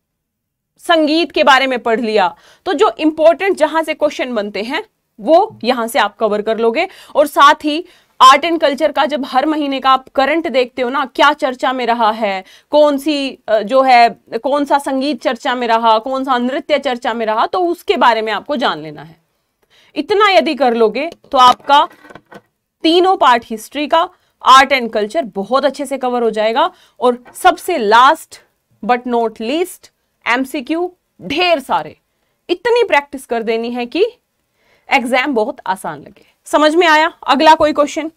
[SPEAKER 1] संगीत के बारे में पढ़ लिया तो जो इंपॉर्टेंट जहां से क्वेश्चन बनते हैं वो यहां से आप कवर कर लोगे और साथ ही आर्ट एंड कल्चर का जब हर महीने का आप करंट देखते हो ना क्या चर्चा में रहा है कौन सी जो है कौन सा संगीत चर्चा में रहा कौन सा नृत्य चर्चा में रहा तो उसके बारे में आपको जान लेना है इतना यदि कर लोगे तो आपका तीनों पार्ट हिस्ट्री का आर्ट एंड कल्चर बहुत अच्छे से कवर हो जाएगा और सबसे last but not least MCQ ढेर सारे इतनी प्रैक्टिस कर देनी है कि एग्जाम बहुत आसान लगे समझ में आया अगला कोई क्वेश्चन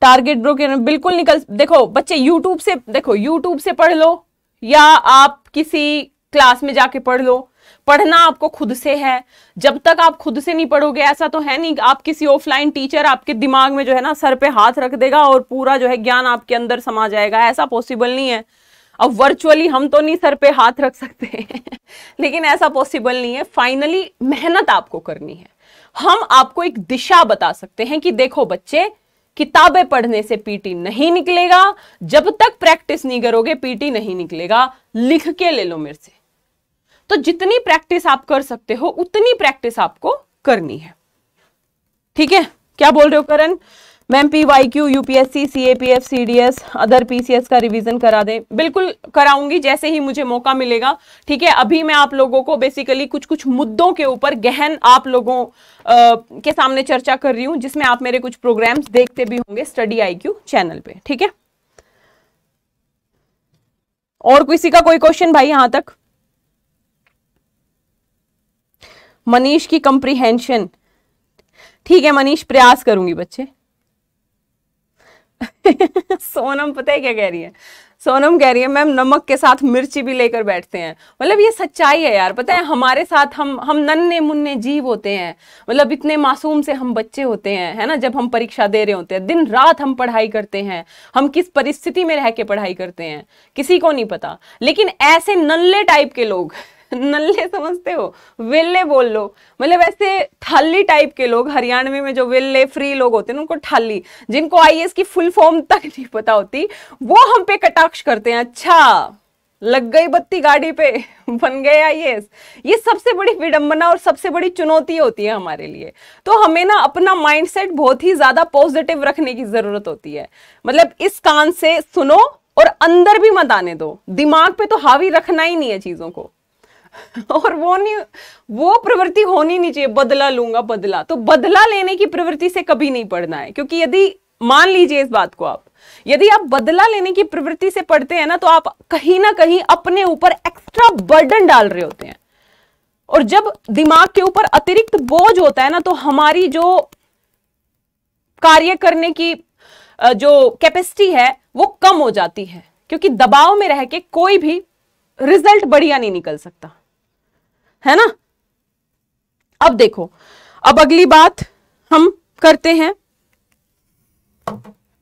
[SPEAKER 1] टारगेट ब्रोकन बिल्कुल निकल देखो बच्चे यूट्यूब से देखो यूट्यूब से पढ़ लो या आप किसी क्लास में जाके पढ़ लो पढ़ना आपको खुद से है जब तक आप खुद से नहीं पढ़ोगे ऐसा तो है नहीं आप किसी ऑफलाइन टीचर आपके दिमाग में जो है ना सर पे हाथ रख देगा और पूरा जो है ज्ञान आपके अंदर समा जाएगा ऐसा पॉसिबल नहीं है अब वर्चुअली हम तो नहीं सर पे हाथ रख सकते हैं लेकिन ऐसा पॉसिबल नहीं है फाइनली मेहनत आपको करनी है हम आपको एक दिशा बता सकते हैं कि देखो बच्चे किताबें पढ़ने से पीटी नहीं निकलेगा जब तक प्रैक्टिस नहीं करोगे पीटी नहीं निकलेगा लिख के ले लो मेरे से तो जितनी प्रैक्टिस आप कर सकते हो उतनी प्रैक्टिस आपको करनी है ठीक है क्या बोल रहे हो Karan ma'am P Y Q U P S C C A P F C D S other P C S का रिविज़न करा दें बिल्कुल कराऊंगी जैसे ही मुझे मौका मिलेगा ठीक है अभी मैं आप लोगों को बेसिकली कुछ कुछ मुद्दों के ऊपर गहन आप लोगों आ, के सामने चर्चा कर रही हूँ जिसमें आप मेरे कुछ प्रोग्राम्स देखते भी होंगे स्टडी आई क्यू चैनल पर ठीक है और किसी का कोई क्वेश्चन भाई यहाँ तक मनीष की कंप्रीहेंशन ठीक है मनीष प्रयास करूंगी बच्चे सोनम पता है क्या कह रही है सोनम कह रही है मैम नमक के साथ मिर्ची भी लेकर बैठते हैं मतलब ये सच्चाई है यार पता है हमारे साथ हम हम नन्हे मुन्ने जीव होते हैं मतलब इतने मासूम से हम बच्चे होते हैं है ना जब हम परीक्षा दे रहे होते हैं दिन रात हम पढ़ाई करते हैं हम किस परिस्थिति में रह के पढ़ाई करते हैं किसी को नहीं पता लेकिन ऐसे नल्ले टाइप के लोग नल्ले समझते हो वेल्ले बोल लो मतलब ऐसे थाली टाइप के लोग हरियाणवी में जो वेल्ले फ्री लोग होते हैं उनको थाली जिनको आई की फुल फॉर्म तक नहीं पता होती वो हम पे कटाक्ष करते हैं अच्छा लग गई बत्ती गाड़ी पे बन गए आई ये सबसे बड़ी विडंबना और सबसे बड़ी चुनौती होती है हमारे लिए तो हमें ना अपना माइंडसेट बहुत ही ज्यादा पॉजिटिव रखने की जरूरत होती है मतलब इस कान से सुनो और अंदर भी मत आने दो दिमाग पे तो हावी रखना ही नहीं है चीजों को और वो नहीं वो प्रवृत्ति होनी नहीं चाहिए बदला लूंगा बदला तो बदला लेने की प्रवृत्ति से कभी नहीं पढ़ना है क्योंकि यदि मान लीजिए इस बात को आप यदि आप बदला लेने की प्रवृत्ति से पढ़ते हैं ना तो आप कहीं ना कहीं अपने ऊपर एक्स्ट्रा बर्डन डाल रहे होते हैं और जब दिमाग के ऊपर अतिरिक्त बोझ होता है ना तो हमारी जो कार्य करने की जो कैपेसिटी है वो कम हो जाती है क्योंकि दबाव में रह के कोई भी रिजल्ट बढ़िया नहीं निकल सकता है ना अब देखो अब अगली बात हम करते हैं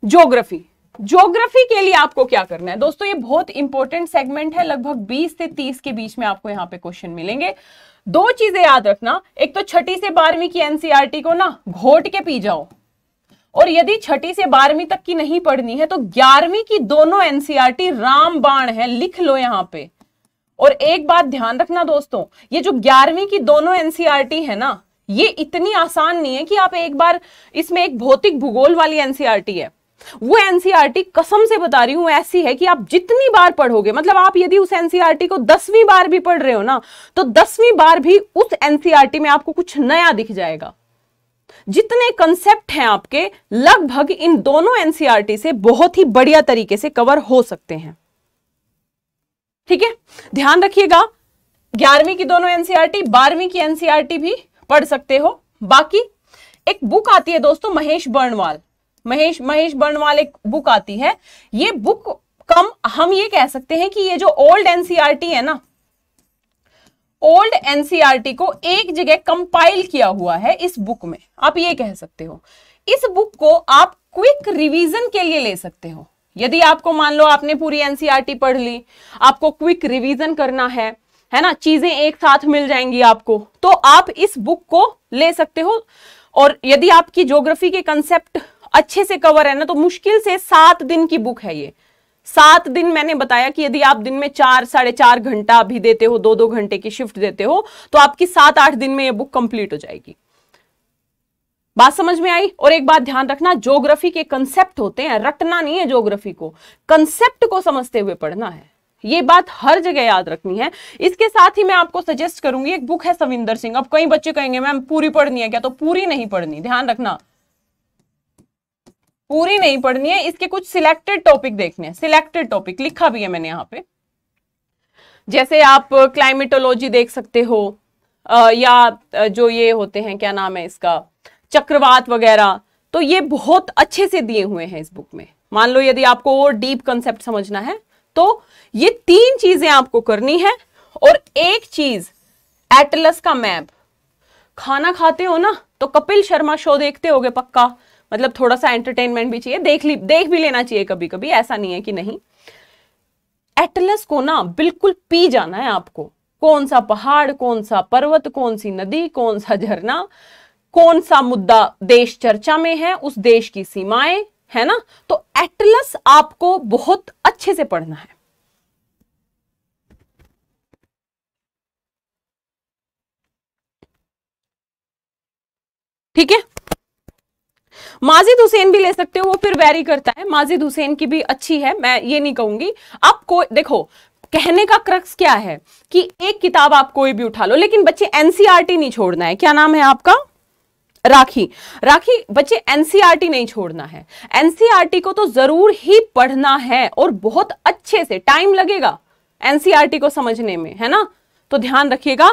[SPEAKER 1] ज्योग्राफी ज्योग्राफी के लिए आपको क्या करना है दोस्तों ये बहुत इंपॉर्टेंट सेगमेंट है लगभग 20 से 30 के बीच में आपको यहां पे क्वेश्चन मिलेंगे दो चीजें याद रखना एक तो छठी से बारहवीं की एनसीआरटी e को ना घोट के पी जाओ और यदि छठी से बारहवीं तक की नहीं पढ़नी है तो ग्यारहवीं की दोनों एनसीआरटी e रामबाण है लिख लो यहां पर और एक बात ध्यान रखना दोस्तों ये जो ग्यारहवीं की दोनों एनसीआरटी e है ना ये इतनी आसान नहीं है कि आप एक बार इसमें एक भौतिक भूगोल वाली एनसीआरटी e है वो एनसीआरटी e कसम से बता रही हूं ऐसी है कि आप जितनी बार पढ़ोगे मतलब आप यदि उस एनसीआरटी को दसवीं बार भी पढ़ रहे हो ना तो दसवीं बार भी उस एनसीआरटी में आपको कुछ नया दिख जाएगा जितने कंसेप्ट हैं आपके लगभग इन दोनों एनसीआरटी से बहुत ही बढ़िया तरीके से कवर हो सकते हैं ठीक है ध्यान रखिएगा ग्यारहवीं की दोनों टी e बारहवीं की एनसीआरटी e भी पढ़ सकते हो बाकी एक बुक आती है दोस्तों महेश बर्णवाल महेश महेश बर्णवाल एक बुक आती है ये बुक कम हम ये कह सकते हैं कि ये जो ओल्ड एनसीआरटी e है ना ओल्ड टी को एक जगह कंपाइल किया हुआ है इस बुक में आप ये कह सकते हो इस बुक को आप क्विक रिवीजन के लिए ले सकते हो यदि आपको मान लो आपने पूरी एनसीईआरटी e पढ़ ली आपको क्विक रिवीजन करना है है ना चीजें एक साथ मिल जाएंगी आपको तो आप इस बुक को ले सकते हो और यदि आपकी ज्योग्राफी के कंसेप्ट अच्छे से कवर है ना तो मुश्किल से सात दिन की बुक है ये सात दिन मैंने बताया कि यदि आप दिन में चार साढ़े चार घंटा भी देते हो दो दो घंटे की शिफ्ट देते हो तो आपकी सात आठ दिन में ये बुक कंप्लीट हो जाएगी बात समझ में आई और एक बात ध्यान रखना ज्योग्राफी के कंसेप्ट होते हैं रटना नहीं है ज्योग्राफी को कंसेप्ट को समझते हुए पढ़ना है ये बात हर जगह याद रखनी है इसके साथ ही मैं आपको सजेस्ट करूंगी एक बुक है सविंदर सिंह अब कई बच्चे कहेंगे मैम पूरी पढ़नी है क्या तो पूरी नहीं पढ़नी ध्यान रखना पूरी नहीं पढ़नी है इसके कुछ सिलेक्टेड टॉपिक देखने हैं सिलेक्टेड टॉपिक लिखा भी है मैंने यहाँ पे जैसे आप क्लाइमेटोलॉजी देख सकते हो या जो ये होते हैं क्या नाम है इसका चक्रवात वगैरह तो ये बहुत अच्छे से दिए हुए हैं इस बुक में मान लो यदि आपको और डीप कंसेप्ट समझना है तो ये तीन चीजें आपको करनी है और एक चीज एटलस का मैप खाना खाते हो ना तो कपिल शर्मा शो देखते होगे पक्का मतलब थोड़ा सा एंटरटेनमेंट भी चाहिए देख ली देख भी लेना चाहिए कभी कभी ऐसा नहीं है कि नहीं एटलस को ना बिल्कुल पी जाना है आपको कौन सा पहाड़ कौन सा पर्वत कौन सी नदी कौन सा झरना कौन सा मुद्दा देश चर्चा में है उस देश की सीमाएं है ना तो एटलस आपको बहुत अच्छे से पढ़ना है ठीक है माजिद हुसैन भी ले सकते हो वो फिर वैरी करता है माजिद हुसैन की भी अच्छी है मैं ये नहीं कहूंगी आपको देखो कहने का क्रक्स क्या है कि एक किताब आप कोई भी उठा लो लेकिन बच्चे एनसीआरटी e नहीं छोड़ना है क्या नाम है आपका राखी राखी बच्चे एनसीआरटी e नहीं छोड़ना है एनसीआरटी e को तो जरूर ही पढ़ना है और बहुत अच्छे से टाइम लगेगा एनसीआरटी e को समझने में है ना तो ध्यान रखिएगा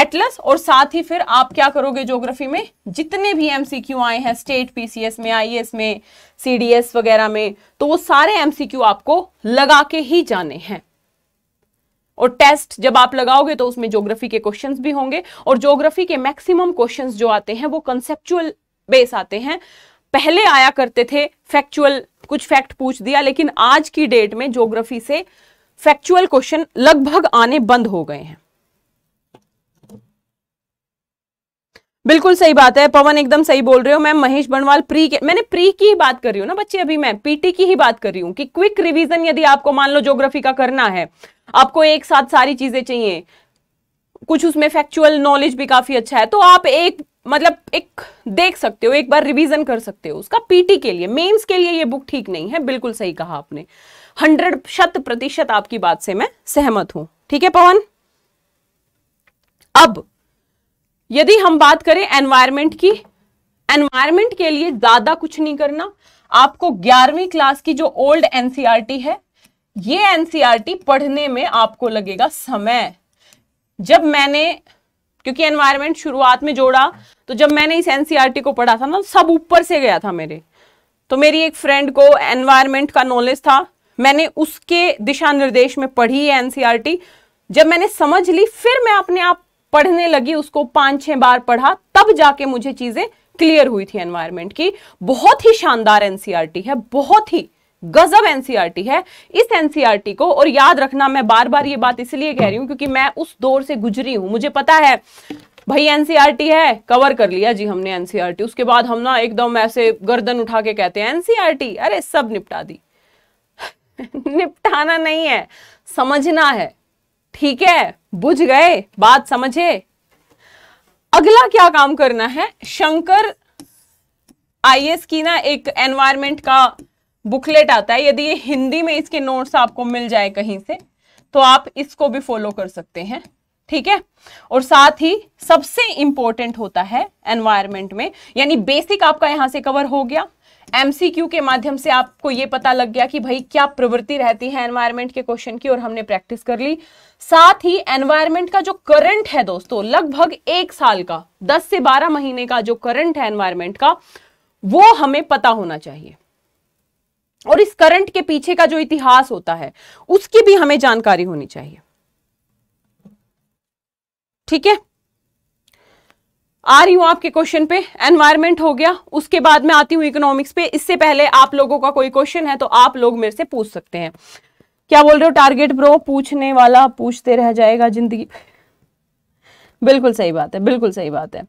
[SPEAKER 1] एटलस और साथ ही फिर आप क्या करोगे ज्योग्राफी में जितने भी एमसीक्यू आए हैं स्टेट पीसीएस में आईएएस में सीडीएस वगैरह में तो वो सारे एमसीक्यू आपको लगा के ही जाने हैं और टेस्ट जब आप लगाओगे तो उसमें ज्योग्राफी के क्वेश्चंस भी होंगे और ज्योग्राफी के मैक्सिमम क्वेश्चंस जो आते हैं वो कंसेप्चुअल बेस आते हैं पहले आया करते थे फैक्चुअल कुछ फैक्ट पूछ दिया लेकिन आज की डेट में ज्योग्राफी से फैक्चुअल क्वेश्चन लगभग आने बंद हो गए हैं बिल्कुल सही बात है पवन एकदम सही बोल रहे हो मैम महेश बनवाल प्री के मैंने प्री की ही बात कर रही हूँ ना बच्चे अभी मैं पीटी की ही बात कर रही हूँ कि क्विक रिवीजन यदि आपको मान लो ज्योग्राफी का करना है आपको एक साथ सारी चीजें चाहिए कुछ उसमें फैक्चुअल नॉलेज भी काफी अच्छा है तो आप एक मतलब एक देख सकते हो एक बार रिविजन कर सकते हो उसका पीटी के लिए मेन्स के लिए ये बुक ठीक नहीं है बिल्कुल सही कहा आपने हंड्रेड शत प्रतिशत आपकी बात से मैं सहमत हूं ठीक है पवन अब यदि हम बात करें एनवायरमेंट की एनवायरमेंट के लिए ज्यादा कुछ नहीं करना आपको ग्यारहवीं क्लास की जो ओल्ड एनसीईआरटी e है ये एनसीईआरटी e पढ़ने में आपको लगेगा समय जब मैंने क्योंकि एनवायरमेंट शुरुआत में जोड़ा तो जब मैंने इस एनसीईआरटी e को पढ़ा था ना सब ऊपर से गया था मेरे तो मेरी एक फ्रेंड को एनवायरमेंट का नॉलेज था मैंने उसके दिशा निर्देश में पढ़ी है एनसीईआरटी जब मैंने समझ ली फिर मैं अपने आप पढ़ने लगी उसको पांच छह बार पढ़ा तब जाके मुझे चीजें क्लियर हुई थी एनवायरमेंट की बहुत ही शानदार एनसीआरटी e है बहुत ही गजब एनसीआरटी e है इस एनसीआरटी e को और याद रखना मैं बार बार ये बात इसलिए कह रही हूं क्योंकि मैं उस दौर से गुजरी हूं मुझे पता है भाई एनसीआरटी है कवर कर लिया जी हमने एनसीआरटी उसके बाद हम ना एकदम ऐसे गर्दन उठा के कहते हैं एनसीआरटी अरे सब निपटा दी निपटाना नहीं है समझना है ठीक है बुझ गए बात समझे अगला क्या काम करना है शंकर आईएएस की ना एक एनवायरमेंट का बुकलेट आता है यदि ये हिंदी में इसके नोट्स आपको मिल जाए कहीं से तो आप इसको भी फॉलो कर सकते हैं ठीक है और साथ ही सबसे इंपॉर्टेंट होता है एनवायरमेंट में यानी बेसिक आपका यहां से कवर हो गया एमसीक्यू के माध्यम से आपको ये पता लग गया कि भाई क्या प्रवृत्ति रहती है एनवायरमेंट के क्वेश्चन की और हमने प्रैक्टिस कर ली साथ ही एनवायरमेंट का जो करंट है दोस्तों लगभग एक साल का दस से बारह महीने का जो करंट है एनवायरमेंट का वो हमें पता होना चाहिए और इस करंट के पीछे का जो इतिहास होता है उसकी भी हमें जानकारी होनी चाहिए ठीक है आ रही हूं आपके क्वेश्चन पे एनवायरमेंट हो गया उसके बाद में आती हूं इकोनॉमिक्स पे इससे पहले आप लोगों का कोई क्वेश्चन है तो आप लोग मेरे से पूछ सकते हैं क्या बोल रहे हो टारगेट ब्रो पूछने वाला पूछते रह जाएगा जिंदगी बिल्कुल सही बात है बिल्कुल सही बात है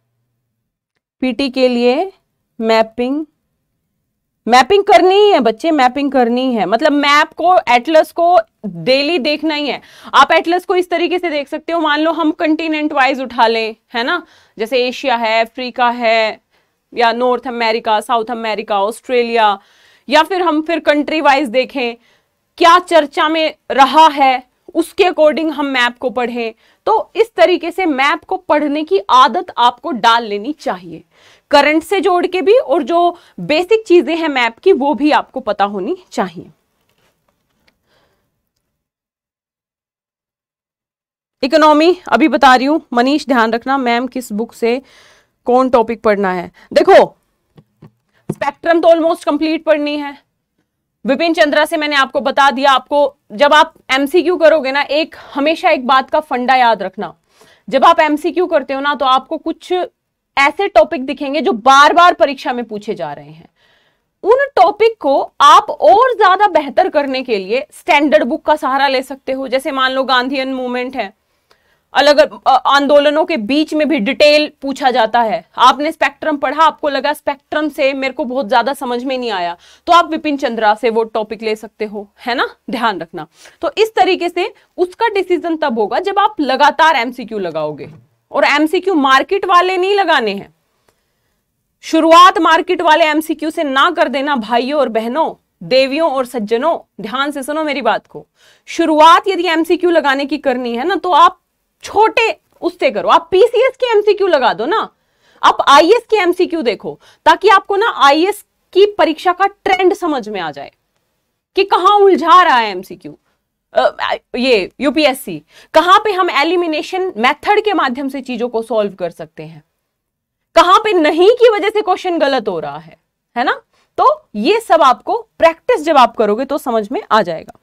[SPEAKER 1] पीटी के लिए मैपिंग मैपिंग करनी ही है बच्चे मैपिंग करनी है मतलब मैप को एटलस को डेली देखना ही है आप एटलस को इस तरीके से देख सकते हो मान लो हम कंटिनेंट वाइज उठा लें है ना जैसे एशिया है अफ्रीका है या North America South America Australia या फिर हम फिर कंट्री वाइज देखें क्या चर्चा में रहा है उसके अकॉर्डिंग हम मैप को पढ़ें तो इस तरीके से मैप को पढ़ने की आदत आपको डाल लेनी चाहिए करंट से जोड़ के भी और जो बेसिक चीज़ें हैं मैप की वो भी आपको पता होनी चाहिए इकोनॉमी अभी बता रही हूं मनीष ध्यान रखना मैम किस बुक से कौन टॉपिक पढ़ना है देखो स्पेक्ट्रम तो ऑलमोस्ट कंप्लीट पढ़नी है विपिन चंद्रा से मैंने आपको बता दिया आपको जब आप एमसीक्यू करोगे ना एक हमेशा एक बात का फंडा याद रखना जब आप एमसीक्यू करते हो ना तो आपको कुछ ऐसे टॉपिक दिखेंगे जो बार बार परीक्षा में पूछे जा रहे हैं उन टॉपिक को आप और ज्यादा बेहतर करने के लिए स्टैंडर्ड बुक का सहारा ले सकते हो जैसे मान लो गांधीयन मूवमेंट है अलग आंदोलनों के बीच में भी डिटेल पूछा जाता है आपने स्पेक्ट्रम पढ़ा आपको लगा स्पेक्ट्रम से मेरे को बहुत ज्यादा समझ में नहीं आया तो आप विपिन चंद्रा से वो टॉपिक ले सकते हो है ना ध्यान रखना तो इस तरीके से उसका डिसीजन तब होगा जब आप लगातार एमसीक्यू लगाओगे और एमसीक्यू मार्केट वाले नहीं लगाने हैं शुरुआत मार्केट वाले एमसीक्यू से ना कर देना भाइयों और बहनों देवियों और सज्जनों ध्यान से सुनो मेरी बात को शुरुआत यदि एमसीक्यू लगाने की करनी है ना तो आप छोटे उससे करो आप पीसीएस के एमसीक्यू लगा दो ना आप आईएस के एमसीक्यू देखो ताकि आपको ना एस की परीक्षा का ट्रेंड समझ में आ जाए कि कहां उलझा रहा है एमसीक्यू ये यूपीएससी कहां पे हम एलिमिनेशन मेथड के माध्यम से चीजों को सॉल्व कर सकते हैं कहां पे नहीं की वजह से क्वेश्चन गलत हो रहा है है ना तो ये सब आपको प्रैक्टिस जब आप करोगे तो समझ में आ जाएगा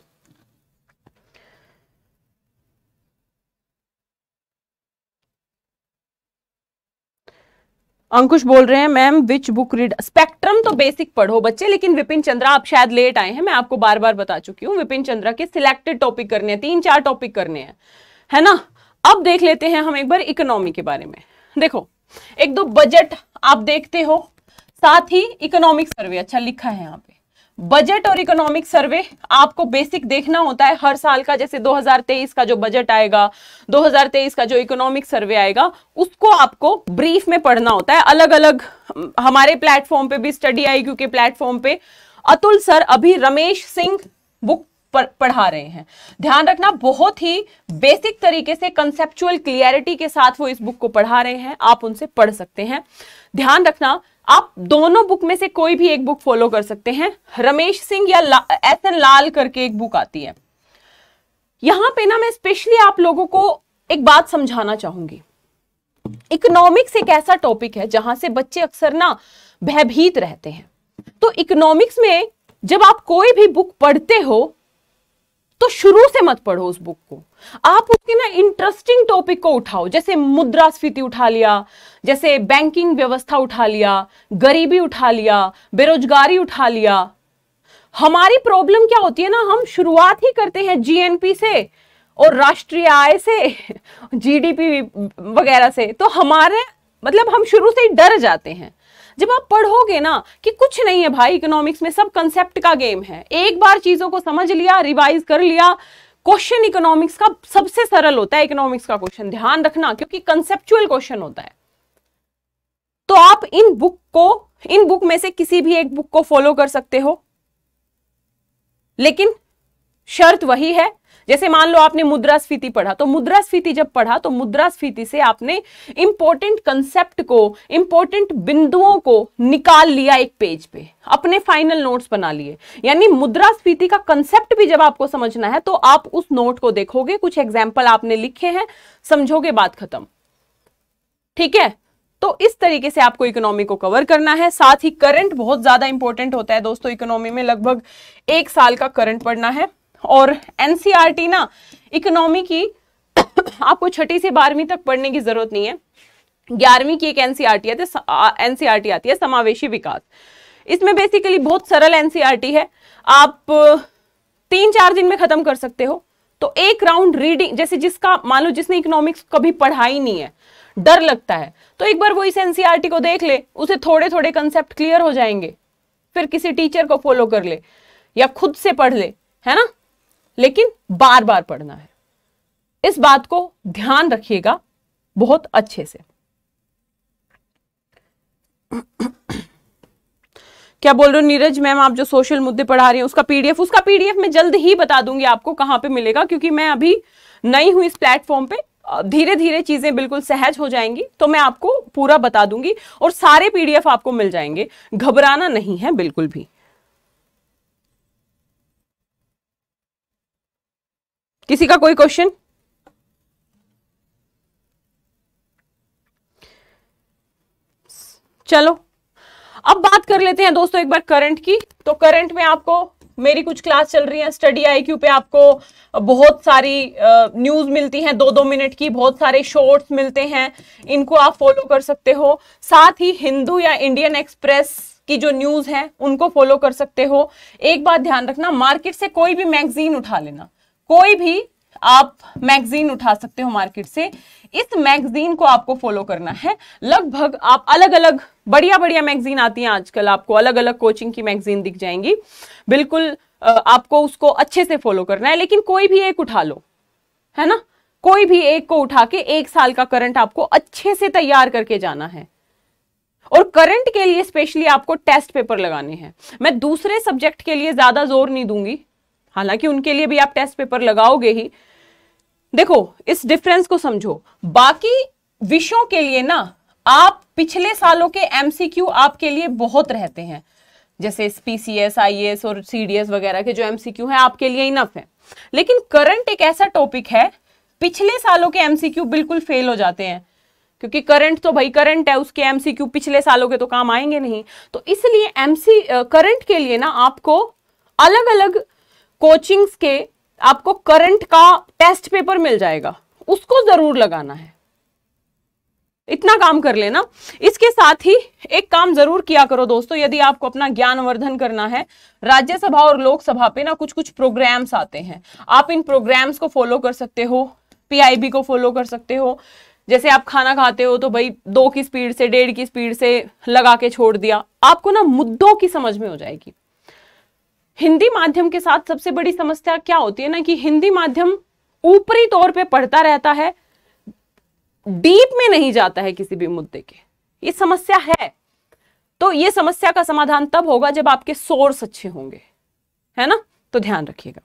[SPEAKER 1] अंकुश बोल रहे हैं ma'am which book read spectrum तो बेसिक पढ़ो बच्चे लेकिन विपिन चंद्रा आप शायद लेट आए हैं मैं आपको बार बार बता चुकी हूँ विपिन चंद्रा के सिलेक्टेड टॉपिक करने हैं तीन चार टॉपिक करने हैं है ना अब देख लेते हैं हम एक बार इकोनॉमी के बारे में देखो एक दो बजट आप देखते हो साथ ही इकोनॉमिक सर्वे अच्छा लिखा है यहाँ पे बजट और इकोनॉमिक सर्वे आपको बेसिक देखना होता है हर साल का जैसे 2023 का जो बजट आएगा 2023 का जो इकोनॉमिक सर्वे आएगा उसको आपको ब्रीफ में पढ़ना होता है अलग अलग हम्म, हमारे प्लेटफॉर्म पे भी स्टडी आई क्योंकि के प्लेटफॉर्म पे अतुल सर अभी रमेश सिंह बुक पढ़ा रहे हैं ध्यान रखना बहुत ही बेसिक तरीके से कंसेप्चुअल क्लियरिटी के साथ वो इस बुक को पढ़ा रहे हैं आप उनसे पढ़ सकते हैं ध्यान रखना आप दोनों बुक में से कोई भी एक बुक फॉलो कर सकते हैं रमेश सिंह या एस एन लाल करके एक बुक आती है यहां पे ना मैं स्पेशली आप लोगों को एक बात समझाना चाहूंगी इकोनॉमिक्स एक ऐसा टॉपिक है जहां से बच्चे अक्सर ना भयभीत रहते हैं तो इकोनॉमिक्स में जब आप कोई भी बुक पढ़ते हो तो शुरू से मत पढ़ो उस बुक को आप उसके ना इंटरेस्टिंग टॉपिक को उठाओ जैसे मुद्रास्फीति उठा लिया जैसे बैंकिंग व्यवस्था उठा लिया गरीबी उठा लिया बेरोजगारी उठा लिया हमारी प्रॉब्लम क्या होती है ना हम शुरुआत ही करते हैं जीएनपी से और राष्ट्रीय आय से जीडीपी वगैरह से तो हमारे मतलब हम शुरू से ही डर जाते हैं जब आप पढ़ोगे ना कि कुछ नहीं है भाई इकोनॉमिक्स में सब कंसेप्ट का गेम है एक बार चीज़ों को समझ लिया रिवाइज कर लिया क्वेश्चन इकोनॉमिक्स का सबसे सरल होता है इकोनॉमिक्स का क्वेश्चन ध्यान रखना क्योंकि कंसेप्चुअल क्वेश्चन होता है तो आप इन बुक को इन बुक में से किसी भी एक बुक को फॉलो कर सकते हो लेकिन शर्त वही है जैसे मान लो आपने मुद्रास्फीति पढ़ा तो मुद्रास्फीति जब पढ़ा तो मुद्रास्फीति से आपने इंपॉर्टेंट कंसेप्ट को इंपॉर्टेंट बिंदुओं को निकाल लिया एक पेज पे अपने फाइनल नोट्स बना लिए यानी मुद्रास्फीति का कंसेप्ट भी जब आपको समझना है तो आप उस नोट को देखोगे कुछ एग्जाम्पल आपने लिखे हैं समझोगे बात खत्म ठीक है तो इस तरीके से आपको इकोनॉमी को कवर करना है साथ ही करंट बहुत ज्यादा इंपॉर्टेंट होता है दोस्तों इकोनॉमी में लगभग एक साल का करंट पढ़ना है और एनसीईआरटी e ना इकोनॉमी की आपको छठी से बारहवीं तक पढ़ने की जरूरत नहीं है ग्यारहवीं की एक एनसीईआरटी e आती है टी e आती है समावेशी विकास इसमें बेसिकली बहुत सरल एनसीईआरटी है आप तीन चार दिन में खत्म कर सकते हो तो एक राउंड रीडिंग जैसे जिसका मान लो जिसने इकोनॉमिक्स कभी पढ़ा ही नहीं है डर लगता है तो एक बार वो इस एनसीआरटी को देख ले उसे थोड़े थोड़े कंसेप्ट क्लियर हो जाएंगे फिर किसी टीचर को फॉलो कर ले या खुद से पढ़ ले है ना लेकिन बार बार पढ़ना है इस बात को ध्यान रखिएगा बहुत अच्छे से क्या बोल रहे हो नीरज मैम आप जो सोशल मुद्दे पढ़ा रही हैं उसका पीडीएफ उसका पीडीएफ मैं जल्द ही बता दूंगी आपको कहां पे मिलेगा क्योंकि मैं अभी नई हूं इस प्लेटफॉर्म पे धीरे धीरे चीज़ें बिल्कुल सहज हो जाएंगी तो मैं आपको पूरा बता दूंगी और सारे पीडीएफ आपको मिल जाएंगे घबराना नहीं है बिल्कुल भी किसी का कोई क्वेश्चन चलो अब बात कर लेते हैं दोस्तों एक बार करंट की तो करंट में आपको मेरी कुछ क्लास चल रही है स्टडी आई पे आपको बहुत सारी न्यूज मिलती हैं दो दो मिनट की बहुत सारे शॉर्ट्स मिलते हैं इनको आप फॉलो कर सकते हो साथ ही हिंदू या इंडियन एक्सप्रेस की जो न्यूज है उनको फॉलो कर सकते हो एक बात ध्यान रखना मार्केट से कोई भी मैगजीन उठा लेना कोई भी आप मैगजीन उठा सकते हो मार्केट से इस मैगजीन को आपको फॉलो करना है लगभग आप अलग अलग बढ़िया बढ़िया मैगजीन आती हैं आजकल आपको अलग अलग कोचिंग की मैगजीन दिख जाएंगी बिल्कुल आपको उसको अच्छे से फॉलो करना है लेकिन कोई भी एक उठा लो है ना कोई भी एक को उठा के एक साल का करंट आपको अच्छे से तैयार करके जाना है और करंट के लिए स्पेशली आपको टेस्ट पेपर लगाने हैं मैं दूसरे सब्जेक्ट के लिए ज्यादा जोर नहीं दूंगी हालांकि उनके लिए भी आप टेस्ट पेपर लगाओगे ही देखो इस डिफरेंस को समझो बाकी विषयों के लिए ना आप पिछले सालों के एमसीक्यू आपके लिए बहुत रहते हैं जैसे पीसीएस आईएएस और सीडीएस वगैरह के जो एमसीक्यू हैं आपके लिए इनफ है लेकिन करंट एक ऐसा टॉपिक है पिछले सालों के एमसीक्यू बिल्कुल फेल हो जाते हैं क्योंकि करंट तो भाई करंट है उसके एमसीक्यू पिछले सालों के तो काम आएंगे नहीं तो इसलिए एमसी करंट के लिए ना आपको अलग अलग कोचिंग्स के आपको करंट का टेस्ट पेपर मिल जाएगा उसको जरूर लगाना है इतना काम कर लेना इसके साथ ही एक काम जरूर किया करो दोस्तों यदि आपको अपना ज्ञान वर्धन करना है राज्यसभा और लोकसभा पे ना कुछ कुछ प्रोग्राम्स आते हैं आप इन प्रोग्राम्स को फॉलो कर सकते हो पीआईबी को फॉलो कर सकते हो जैसे आप खाना खाते हो तो भाई दो की स्पीड से डेढ़ की स्पीड से लगा के छोड़ दिया आपको ना मुद्दों की समझ में हो जाएगी हिंदी माध्यम के साथ सबसे बड़ी समस्या क्या होती है ना कि हिंदी माध्यम ऊपरी तौर पे पढ़ता रहता है डीप में नहीं जाता है किसी भी मुद्दे के ये समस्या है तो ये समस्या का समाधान तब होगा जब आपके सोर्स अच्छे होंगे है ना तो ध्यान रखिएगा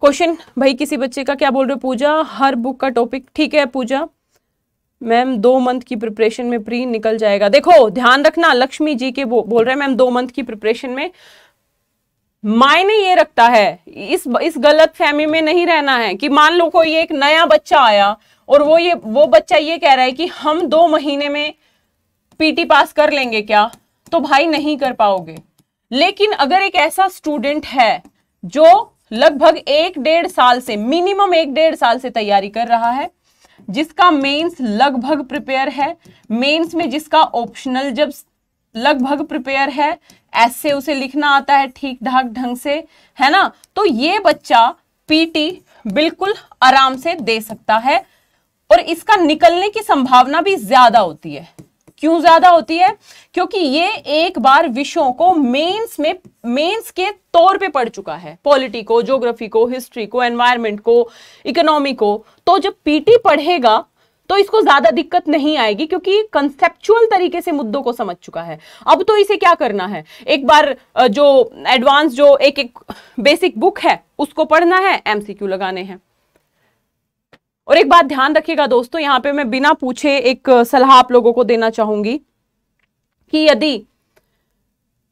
[SPEAKER 1] क्वेश्चन भाई किसी बच्चे का क्या बोल रहे हो पूजा हर बुक का टॉपिक ठीक है पूजा मैम दो मंथ की प्रिपरेशन में प्री निकल जाएगा देखो ध्यान रखना लक्ष्मी जी के बो, बोल रहे हैं मैम दो मंथ की प्रिपरेशन में मायने ये रखता है इस इस गलत फहमी में नहीं रहना है कि मान लो कोई एक नया बच्चा आया और वो ये वो बच्चा ये कह रहा है कि हम दो महीने में पीटी पास कर लेंगे क्या तो भाई नहीं कर पाओगे लेकिन अगर एक ऐसा स्टूडेंट है जो लगभग एक डेढ़ साल से मिनिमम एक डेढ़ साल से तैयारी कर रहा है जिसका मेंस लगभग प्रिपेयर है मेंस में जिसका ऑप्शनल जब लगभग प्रिपेयर है ऐसे उसे लिखना आता है ठीक ठाक ढंग से है ना तो ये बच्चा पीटी बिल्कुल आराम से दे सकता है और इसका निकलने की संभावना भी ज्यादा होती है क्यों ज्यादा होती है क्योंकि ये एक बार विषयों को मेंस में मेंस के तौर पे पढ़ चुका है पॉलिटी को ज्योग्राफी को हिस्ट्री को एनवायरमेंट को इकोनॉमी को तो जब पीटी पढ़ेगा तो इसको ज्यादा दिक्कत नहीं आएगी क्योंकि कंसेप्चुअल तरीके से मुद्दों को समझ चुका है अब तो इसे क्या करना है एक बार जो एडवांस जो एक एक बेसिक बुक है उसको पढ़ना है एमसीक्यू लगाने हैं और एक बात ध्यान रखिएगा दोस्तों यहां पे मैं बिना पूछे एक सलाह आप लोगों को देना चाहूंगी कि यदि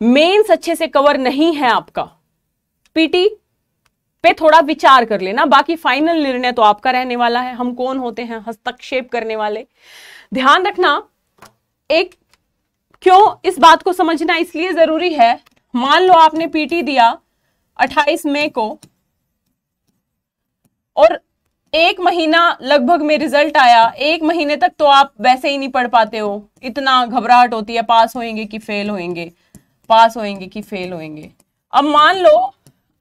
[SPEAKER 1] मेंस अच्छे से कवर नहीं है आपका पीटी पे थोड़ा विचार कर लेना बाकी फाइनल निर्णय तो आपका रहने वाला है हम कौन होते हैं हस्तक्षेप करने वाले ध्यान रखना एक क्यों इस बात को समझना इसलिए जरूरी है मान लो आपने पीटी दिया 28 मई को और एक महीना लगभग में रिजल्ट आया एक महीने तक तो आप वैसे ही नहीं पढ़ पाते हो इतना घबराहट होती है पास होएंगे कि फेल होएंगे पास होएंगे कि फेल होएंगे अब मान लो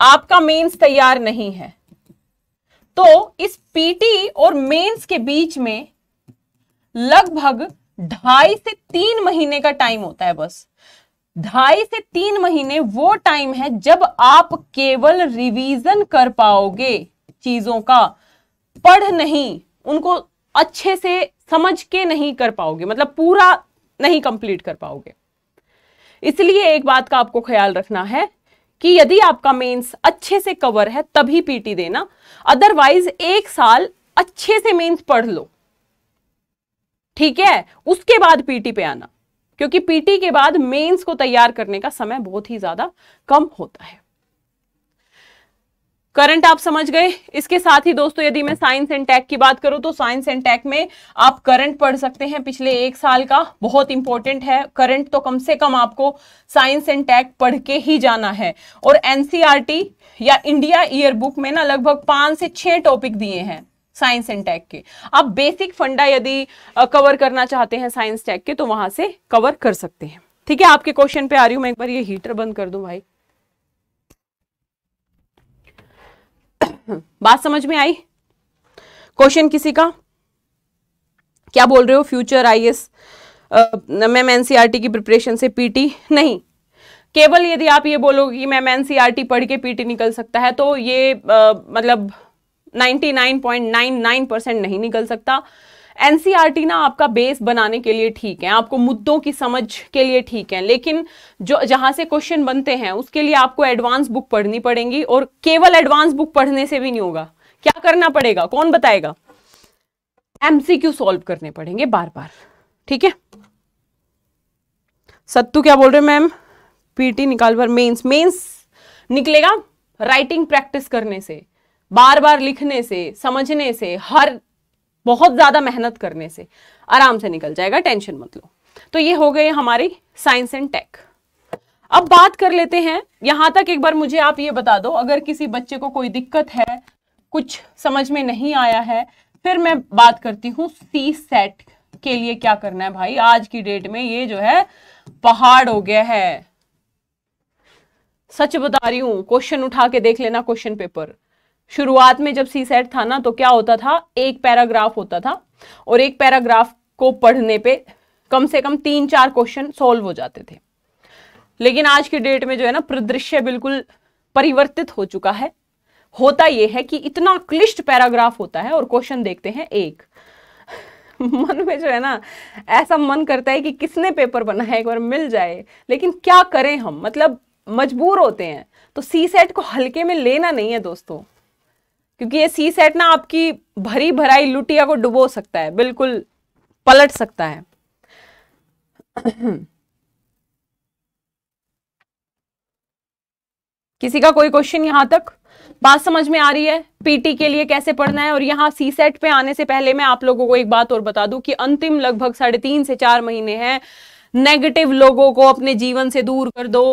[SPEAKER 1] आपका मेंस तैयार नहीं है तो इस पीटी और मेंस के बीच में लगभग ढाई से तीन महीने का टाइम होता है बस ढाई से तीन महीने वो टाइम है जब आप केवल रिवीजन कर पाओगे चीजों का पढ़ नहीं उनको अच्छे से समझ के नहीं कर पाओगे मतलब पूरा नहीं कंप्लीट कर पाओगे इसलिए एक बात का आपको ख्याल रखना है कि यदि आपका मेंस अच्छे से कवर है तभी पीटी देना अदरवाइज एक साल अच्छे से मेंस पढ़ लो ठीक है उसके बाद पीटी पे आना क्योंकि पीटी के बाद मेंस को तैयार करने का समय बहुत ही ज्यादा कम होता है करंट आप समझ गए इसके साथ ही दोस्तों यदि मैं साइंस एंड टेक की बात करूं तो साइंस एंड टैक में आप करंट पढ़ सकते हैं पिछले एक साल का बहुत इंपॉर्टेंट है करंट तो कम से कम आपको साइंस एंड टैक पढ़ के ही जाना है और एनसीईआरटी e या इंडिया ईयर बुक में ना लगभग पांच से छह टॉपिक दिए हैं साइंस एंड टैक के आप बेसिक फंडा यदि कवर करना चाहते हैं साइंस टैक के तो वहां से कवर कर सकते हैं ठीक है आपके क्वेश्चन पे आ रही हूँ मैं एक बार ये हीटर बंद कर दू भाई बात समझ में आई क्वेश्चन किसी का क्या बोल रहे हो future I S ma'am NCERT की प्रिपरेशन से पीटी नहीं केवल यदि आप ये बोलोगे कि मैम एनसीईआरटी e पढ़ के पीटी निकल सकता है तो ये आ, मतलब 99.99 परसेंट नहीं निकल सकता एनसीईआरटी ना आपका बेस बनाने के लिए ठीक है आपको मुद्दों की समझ के लिए ठीक है लेकिन जो जहां से क्वेश्चन बनते हैं उसके लिए आपको एडवांस बुक पढ़नी पड़ेगी और केवल एडवांस बुक पढ़ने से भी नहीं होगा क्या करना पड़ेगा कौन बताएगा एमसीक्यू सॉल्व करने पड़ेंगे बार बार ठीक है सत्तू क्या बोल रहे मैम पीटी निकाल पर मेन्स मेन्स निकलेगा राइटिंग प्रैक्टिस करने से बार बार लिखने से समझने से हर बहुत ज़्यादा मेहनत करने से आराम से निकल जाएगा टेंशन मत लो तो ये हो गए हमारी साइंस एंड टेक अब बात कर लेते हैं यहां तक एक बार मुझे आप ये बता दो अगर किसी बच्चे को कोई दिक्कत है कुछ समझ में नहीं आया है फिर मैं बात करती हूं सी सेट के लिए क्या करना है भाई आज की डेट में ये जो है पहाड़ हो गया है सच बता रही हूं क्वेश्चन उठा के देख लेना क्वेश्चन पेपर शुरुआत में जब सी सेट था ना तो क्या होता था एक पैराग्राफ होता था और एक पैराग्राफ को पढ़ने पे कम से कम तीन चार क्वेश्चन सॉल्व हो जाते थे लेकिन आज की डेट में जो है ना प्रदृश्य बिल्कुल परिवर्तित हो चुका है होता यह है कि इतना क्लिष्ट पैराग्राफ होता है और क्वेश्चन देखते हैं एक मन में जो है ना ऐसा मन करता है कि किसने पेपर बना है एक बार मिल जाए लेकिन क्या करें हम मतलब मजबूर होते हैं तो सी सेट को हल्के में लेना नहीं है दोस्तों क्योंकि ये सी सेट ना आपकी भरी भराई लुटिया को डुबो सकता है बिल्कुल पलट सकता है किसी का कोई क्वेश्चन यहां तक बात समझ में आ रही है पीटी के लिए कैसे पढ़ना है और यहाँ सी सेट पे आने से पहले मैं आप लोगों को एक बात और बता दूं कि अंतिम लगभग साढ़े तीन से चार महीने हैं नेगेटिव लोगों को अपने जीवन से दूर कर दो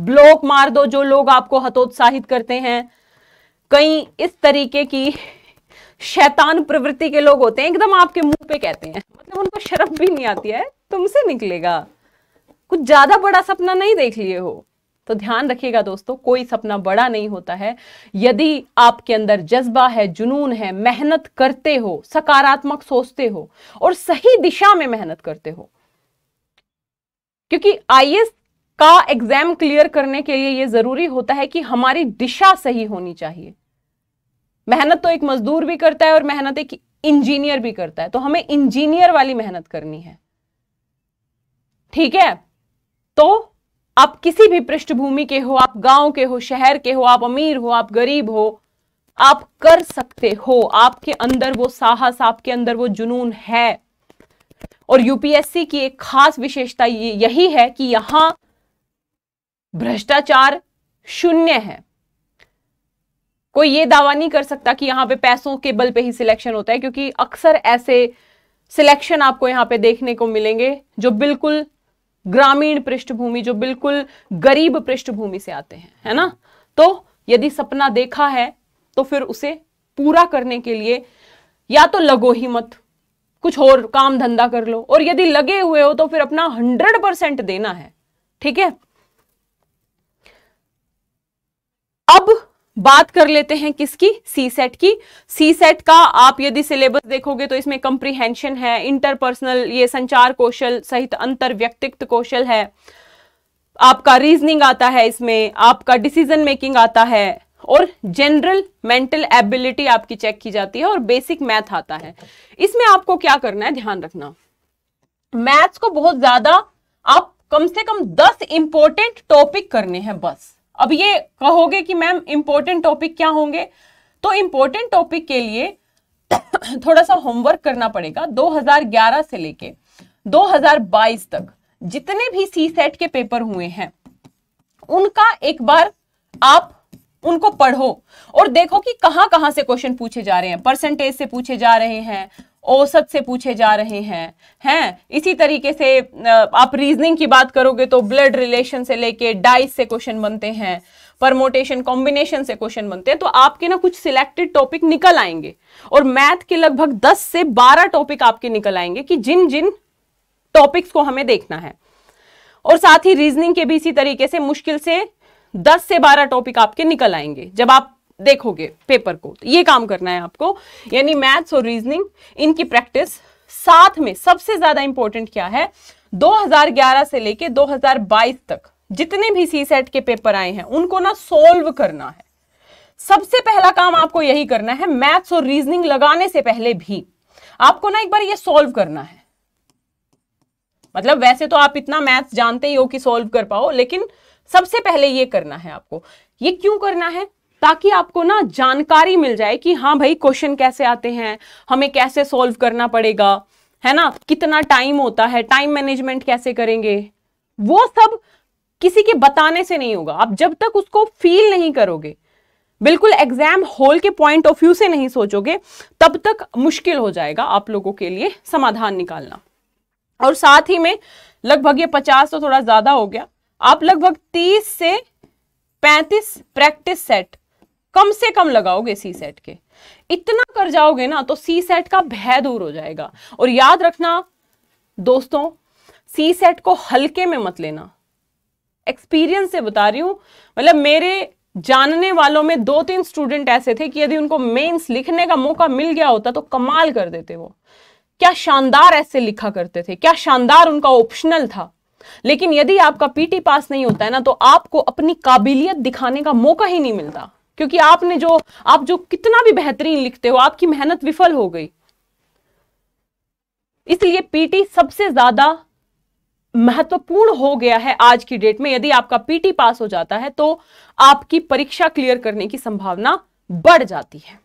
[SPEAKER 1] ब्लॉक मार दो जो लोग आपको हतोत्साहित करते हैं कई इस तरीके की शैतान प्रवृत्ति के लोग होते हैं एकदम आपके मुंह पे कहते हैं मतलब उनको शर्म भी नहीं आती है तुमसे निकलेगा कुछ ज्यादा बड़ा सपना नहीं देख लिए हो तो ध्यान रखिएगा दोस्तों कोई सपना बड़ा नहीं होता है यदि आपके अंदर जज्बा है जुनून है मेहनत करते हो सकारात्मक सोचते हो और सही दिशा में मेहनत करते हो क्योंकि आईएस का एग्जाम क्लियर करने के लिए यह जरूरी होता है कि हमारी दिशा सही होनी चाहिए मेहनत तो एक मजदूर भी करता है और मेहनत एक इंजीनियर भी करता है तो हमें इंजीनियर वाली मेहनत करनी है ठीक है तो आप किसी भी पृष्ठभूमि के हो आप गांव के हो शहर के हो आप अमीर हो आप गरीब हो आप कर सकते हो आपके अंदर वो साहस आपके अंदर वो जुनून है और यूपीएससी की एक खास विशेषता यही है कि यहां भ्रष्टाचार शून्य है कोई ये दावा नहीं कर सकता कि यहां पे पैसों के बल पे ही सिलेक्शन होता है क्योंकि अक्सर ऐसे सिलेक्शन आपको यहां पे देखने को मिलेंगे जो बिल्कुल ग्रामीण पृष्ठभूमि जो बिल्कुल गरीब पृष्ठभूमि से आते हैं है ना तो यदि सपना देखा है तो फिर उसे पूरा करने के लिए या तो लगो ही मत कुछ और काम धंधा कर लो और यदि लगे हुए हो तो फिर अपना हंड्रेड परसेंट देना है ठीक है अब बात कर लेते हैं किसकी सी सेट की सी सेट का आप यदि सिलेबस देखोगे तो इसमें कंप्रीहेंशन है इंटरपर्सनल ये संचार कौशल सहित अंतर व्यक्तित्व कौशल है आपका रीजनिंग आता है इसमें आपका डिसीजन मेकिंग आता है और जनरल मेंटल एबिलिटी आपकी चेक की जाती है और बेसिक मैथ आता है इसमें आपको क्या करना है ध्यान रखना मैथ्स को बहुत ज्यादा आप कम से कम दस इंपॉर्टेंट टॉपिक करने हैं बस अब ये कहोगे कि मैम इंपॉर्टेंट टॉपिक क्या होंगे तो इम्पोर्टेंट टॉपिक के लिए थोड़ा सा होमवर्क करना पड़ेगा 2011 से लेके 2022 तक जितने भी सी सेट के पेपर हुए हैं उनका एक बार आप उनको पढ़ो और देखो कि कहां कहां से क्वेश्चन पूछे जा रहे हैं परसेंटेज से पूछे जा रहे हैं औसत से पूछे जा रहे हैं हैं इसी तरीके से आप रीजनिंग की बात करोगे तो ब्लड रिलेशन से लेके डाइस से क्वेश्चन बनते हैं परमोटेशन कॉम्बिनेशन से क्वेश्चन बनते हैं तो आपके ना कुछ सिलेक्टेड टॉपिक निकल आएंगे और मैथ के लगभग 10 से 12 टॉपिक आपके निकल आएंगे कि जिन जिन टॉपिक्स को हमें देखना है और साथ ही रीजनिंग के भी इसी तरीके से मुश्किल से 10 से 12 टॉपिक आपके निकल आएंगे जब आप देखोगे पेपर को तो ये काम करना है आपको यानी मैथ्स और रीजनिंग इनकी प्रैक्टिस साथ में सबसे ज्यादा इंपॉर्टेंट क्या है 2011 से लेके 2022 तक जितने भी सी सेट के पेपर आए हैं उनको ना सोल्व करना है सबसे पहला काम आपको यही करना है मैथ्स और रीजनिंग लगाने से पहले भी आपको ना एक बार ये सॉल्व करना है मतलब वैसे तो आप इतना मैथ्स जानते ही हो कि सॉल्व कर पाओ लेकिन सबसे पहले ये करना है आपको ये क्यों करना है ताकि आपको ना जानकारी मिल जाए कि हाँ भाई क्वेश्चन कैसे आते हैं हमें कैसे सॉल्व करना पड़ेगा है ना कितना टाइम होता है टाइम मैनेजमेंट कैसे करेंगे वो सब किसी के बताने से नहीं होगा आप जब तक उसको फील नहीं करोगे बिल्कुल एग्जाम होल के पॉइंट ऑफ व्यू से नहीं सोचोगे तब तक मुश्किल हो जाएगा आप लोगों के लिए समाधान निकालना और साथ ही में लगभग ये पचास तो थोड़ा ज्यादा हो गया आप लगभग तीस से पैंतीस प्रैक्टिस सेट कम से कम लगाओगे सी सेट के इतना कर जाओगे ना तो सी सेट का भय दूर हो जाएगा और याद रखना दोस्तों सी सेट को हल्के में मत लेना एक्सपीरियंस से बता रही हूं मतलब मेरे जानने वालों में दो तीन स्टूडेंट ऐसे थे कि यदि उनको मेंस लिखने का मौका मिल गया होता तो कमाल कर देते वो क्या शानदार ऐसे लिखा करते थे क्या शानदार उनका ऑप्शनल था लेकिन यदि आपका पीटी पास नहीं होता है ना तो आपको अपनी काबिलियत दिखाने का मौका ही नहीं मिलता क्योंकि आपने जो आप जो कितना भी बेहतरीन लिखते हो आपकी मेहनत विफल हो गई इसलिए पीटी सबसे ज्यादा महत्वपूर्ण हो गया है आज की डेट में यदि आपका पीटी पास हो जाता है तो आपकी परीक्षा क्लियर करने की संभावना बढ़ जाती है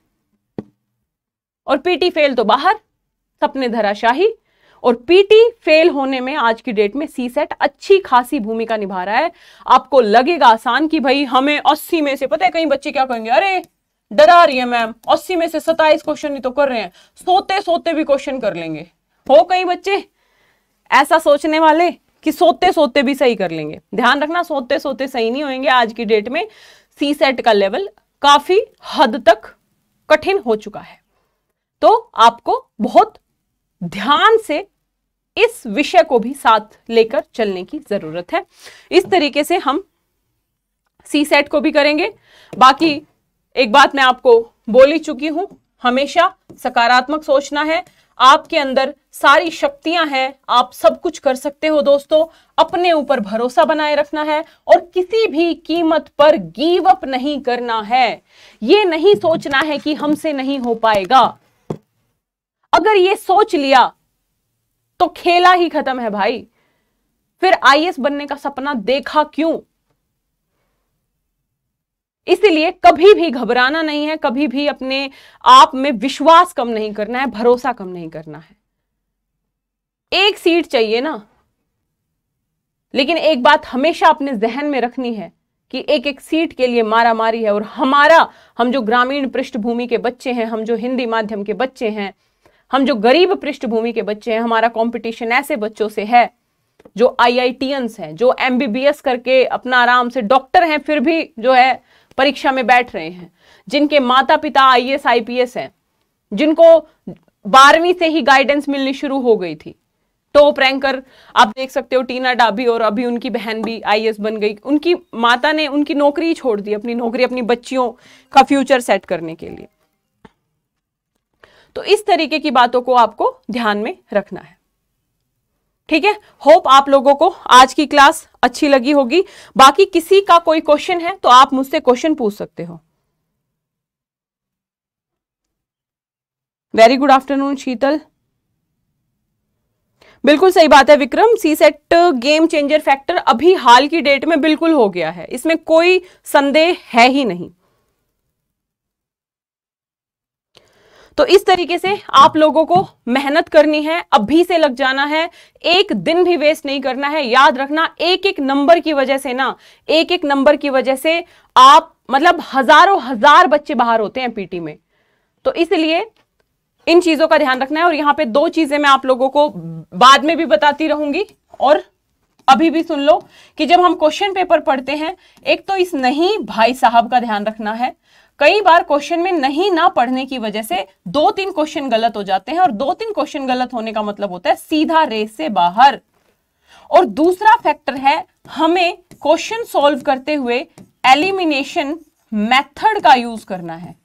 [SPEAKER 1] और पीटी फेल तो बाहर सपने धराशाही और पीटी फेल होने में आज की डेट में सी सेट अच्छी खासी भूमिका निभा रहा है आपको लगेगा आसान कि भाई हमें अस्सी में से पता है कई बच्चे क्या कहेंगे अरे डरा रही है मैम अस्सी में से सताइस क्वेश्चन ही तो कर रहे हैं सोते सोते भी क्वेश्चन कर लेंगे हो कई बच्चे ऐसा सोचने वाले कि सोते सोते भी सही कर लेंगे ध्यान रखना सोते सोते सही नहीं होंगे आज की डेट में सी सेट का लेवल काफी हद तक कठिन हो चुका है तो आपको बहुत ध्यान से इस विषय को भी साथ लेकर चलने की जरूरत है इस तरीके से हम सी सेट को भी करेंगे बाकी एक बात मैं आपको बोली चुकी हूं हमेशा सकारात्मक सोचना है आपके अंदर सारी शक्तियां हैं आप सब कुछ कर सकते हो दोस्तों अपने ऊपर भरोसा बनाए रखना है और किसी भी कीमत पर गिव अप नहीं करना है ये नहीं सोचना है कि हमसे नहीं हो पाएगा अगर ये सोच लिया तो खेला ही खत्म है भाई फिर आईएएस बनने का सपना देखा क्यों इसलिए कभी भी घबराना नहीं है कभी भी अपने आप में विश्वास कम नहीं करना है भरोसा कम नहीं करना है एक सीट चाहिए ना लेकिन एक बात हमेशा अपने जहन में रखनी है कि एक एक सीट के लिए मारा मारी है और हमारा हम जो ग्रामीण पृष्ठभूमि के बच्चे हैं हम जो हिंदी माध्यम के बच्चे हैं हम जो गरीब पृष्ठभूमि के बच्चे हैं हमारा कंपटीशन ऐसे बच्चों से है जो आईआईटीएंस हैं जो एस करके अपना आराम से डॉक्टर हैं फिर भी जो है परीक्षा में बैठ रहे हैं जिनके माता पिता आई पी एस हैं जिनको बारहवीं से ही गाइडेंस मिलनी शुरू हो गई थी टॉप रैंकर आप देख सकते हो टीना डाबी और अभी उनकी बहन भी एस बन गई उनकी माता ने उनकी नौकरी छोड़ दी अपनी नौकरी अपनी बच्चियों का फ्यूचर सेट करने के लिए तो इस तरीके की बातों को आपको ध्यान में रखना है ठीक है होप आप लोगों को आज की क्लास अच्छी लगी होगी बाकी किसी का कोई क्वेश्चन है तो आप मुझसे क्वेश्चन पूछ सकते हो वेरी गुड आफ्टरनून शीतल बिल्कुल सही बात है Vikram C SAT game changer factor अभी हाल की डेट में बिल्कुल हो गया है इसमें कोई संदेह है ही नहीं तो इस तरीके से आप लोगों को मेहनत करनी है अभी से लग जाना है एक दिन भी वेस्ट नहीं करना है याद रखना एक एक नंबर की वजह से ना एक एक नंबर की वजह से आप मतलब हजारों हजार बच्चे बाहर होते हैं पीटी में तो इसलिए इन चीजों का ध्यान रखना है और यहां पे दो चीजें मैं आप लोगों को बाद में भी बताती रहूंगी और अभी भी सुन लो कि जब हम क्वेश्चन पेपर पढ़ते हैं एक तो इस नहीं भाई साहब का ध्यान रखना है कई बार क्वेश्चन में नहीं ना पढ़ने की वजह से दो तीन क्वेश्चन गलत हो जाते हैं और दो तीन क्वेश्चन गलत होने का मतलब होता है सीधा रेस से बाहर और दूसरा फैक्टर है हमें क्वेश्चन सॉल्व करते हुए एलिमिनेशन मेथड का यूज करना है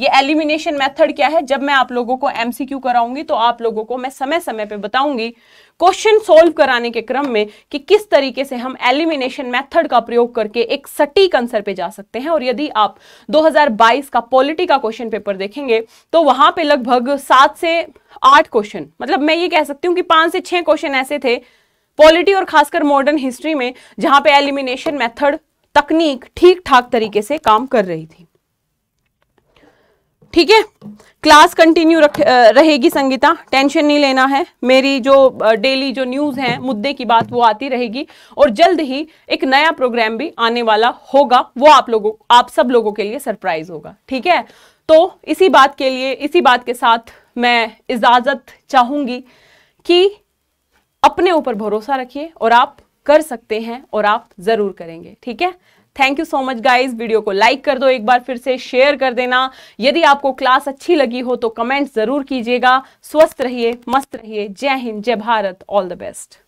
[SPEAKER 1] ये एलिमिनेशन मेथड क्या है जब मैं आप लोगों को एमसीक्यू कराऊंगी तो आप लोगों को मैं समय समय पे बताऊंगी क्वेश्चन सॉल्व कराने के क्रम में कि किस तरीके से हम एलिमिनेशन मेथड का प्रयोग करके एक सटीक आंसर पे जा सकते हैं और यदि आप 2022 का पॉलिटी का क्वेश्चन पेपर देखेंगे तो वहां पे लगभग सात से आठ क्वेश्चन मतलब मैं ये कह सकती हूँ कि पांच से छह क्वेश्चन ऐसे थे पॉलिटी और खासकर मॉडर्न हिस्ट्री में जहां पे एलिमिनेशन मेथड तकनीक ठीक ठाक तरीके से काम कर रही थी ठीक है क्लास कंटिन्यू रख रहेगी संगीता टेंशन नहीं लेना है मेरी जो डेली जो न्यूज़ है मुद्दे की बात वो आती रहेगी और जल्द ही एक नया प्रोग्राम भी आने वाला होगा वो आप लोगों आप सब लोगों के लिए सरप्राइज होगा ठीक है तो इसी बात के लिए इसी बात के साथ मैं इजाज़त चाहूँगी कि अपने ऊपर भरोसा रखिए और आप कर सकते हैं और आप ज़रूर करेंगे ठीक है thank you so much guys video को लाइक कर दो एक बार फिर से शेयर कर देना यदि आपको क्लास अच्छी लगी हो तो कमेंट जरूर कीजिएगा स्वस्थ रहिए मस्त रहिए जय हिंद जय भारत ऑल द बेस्ट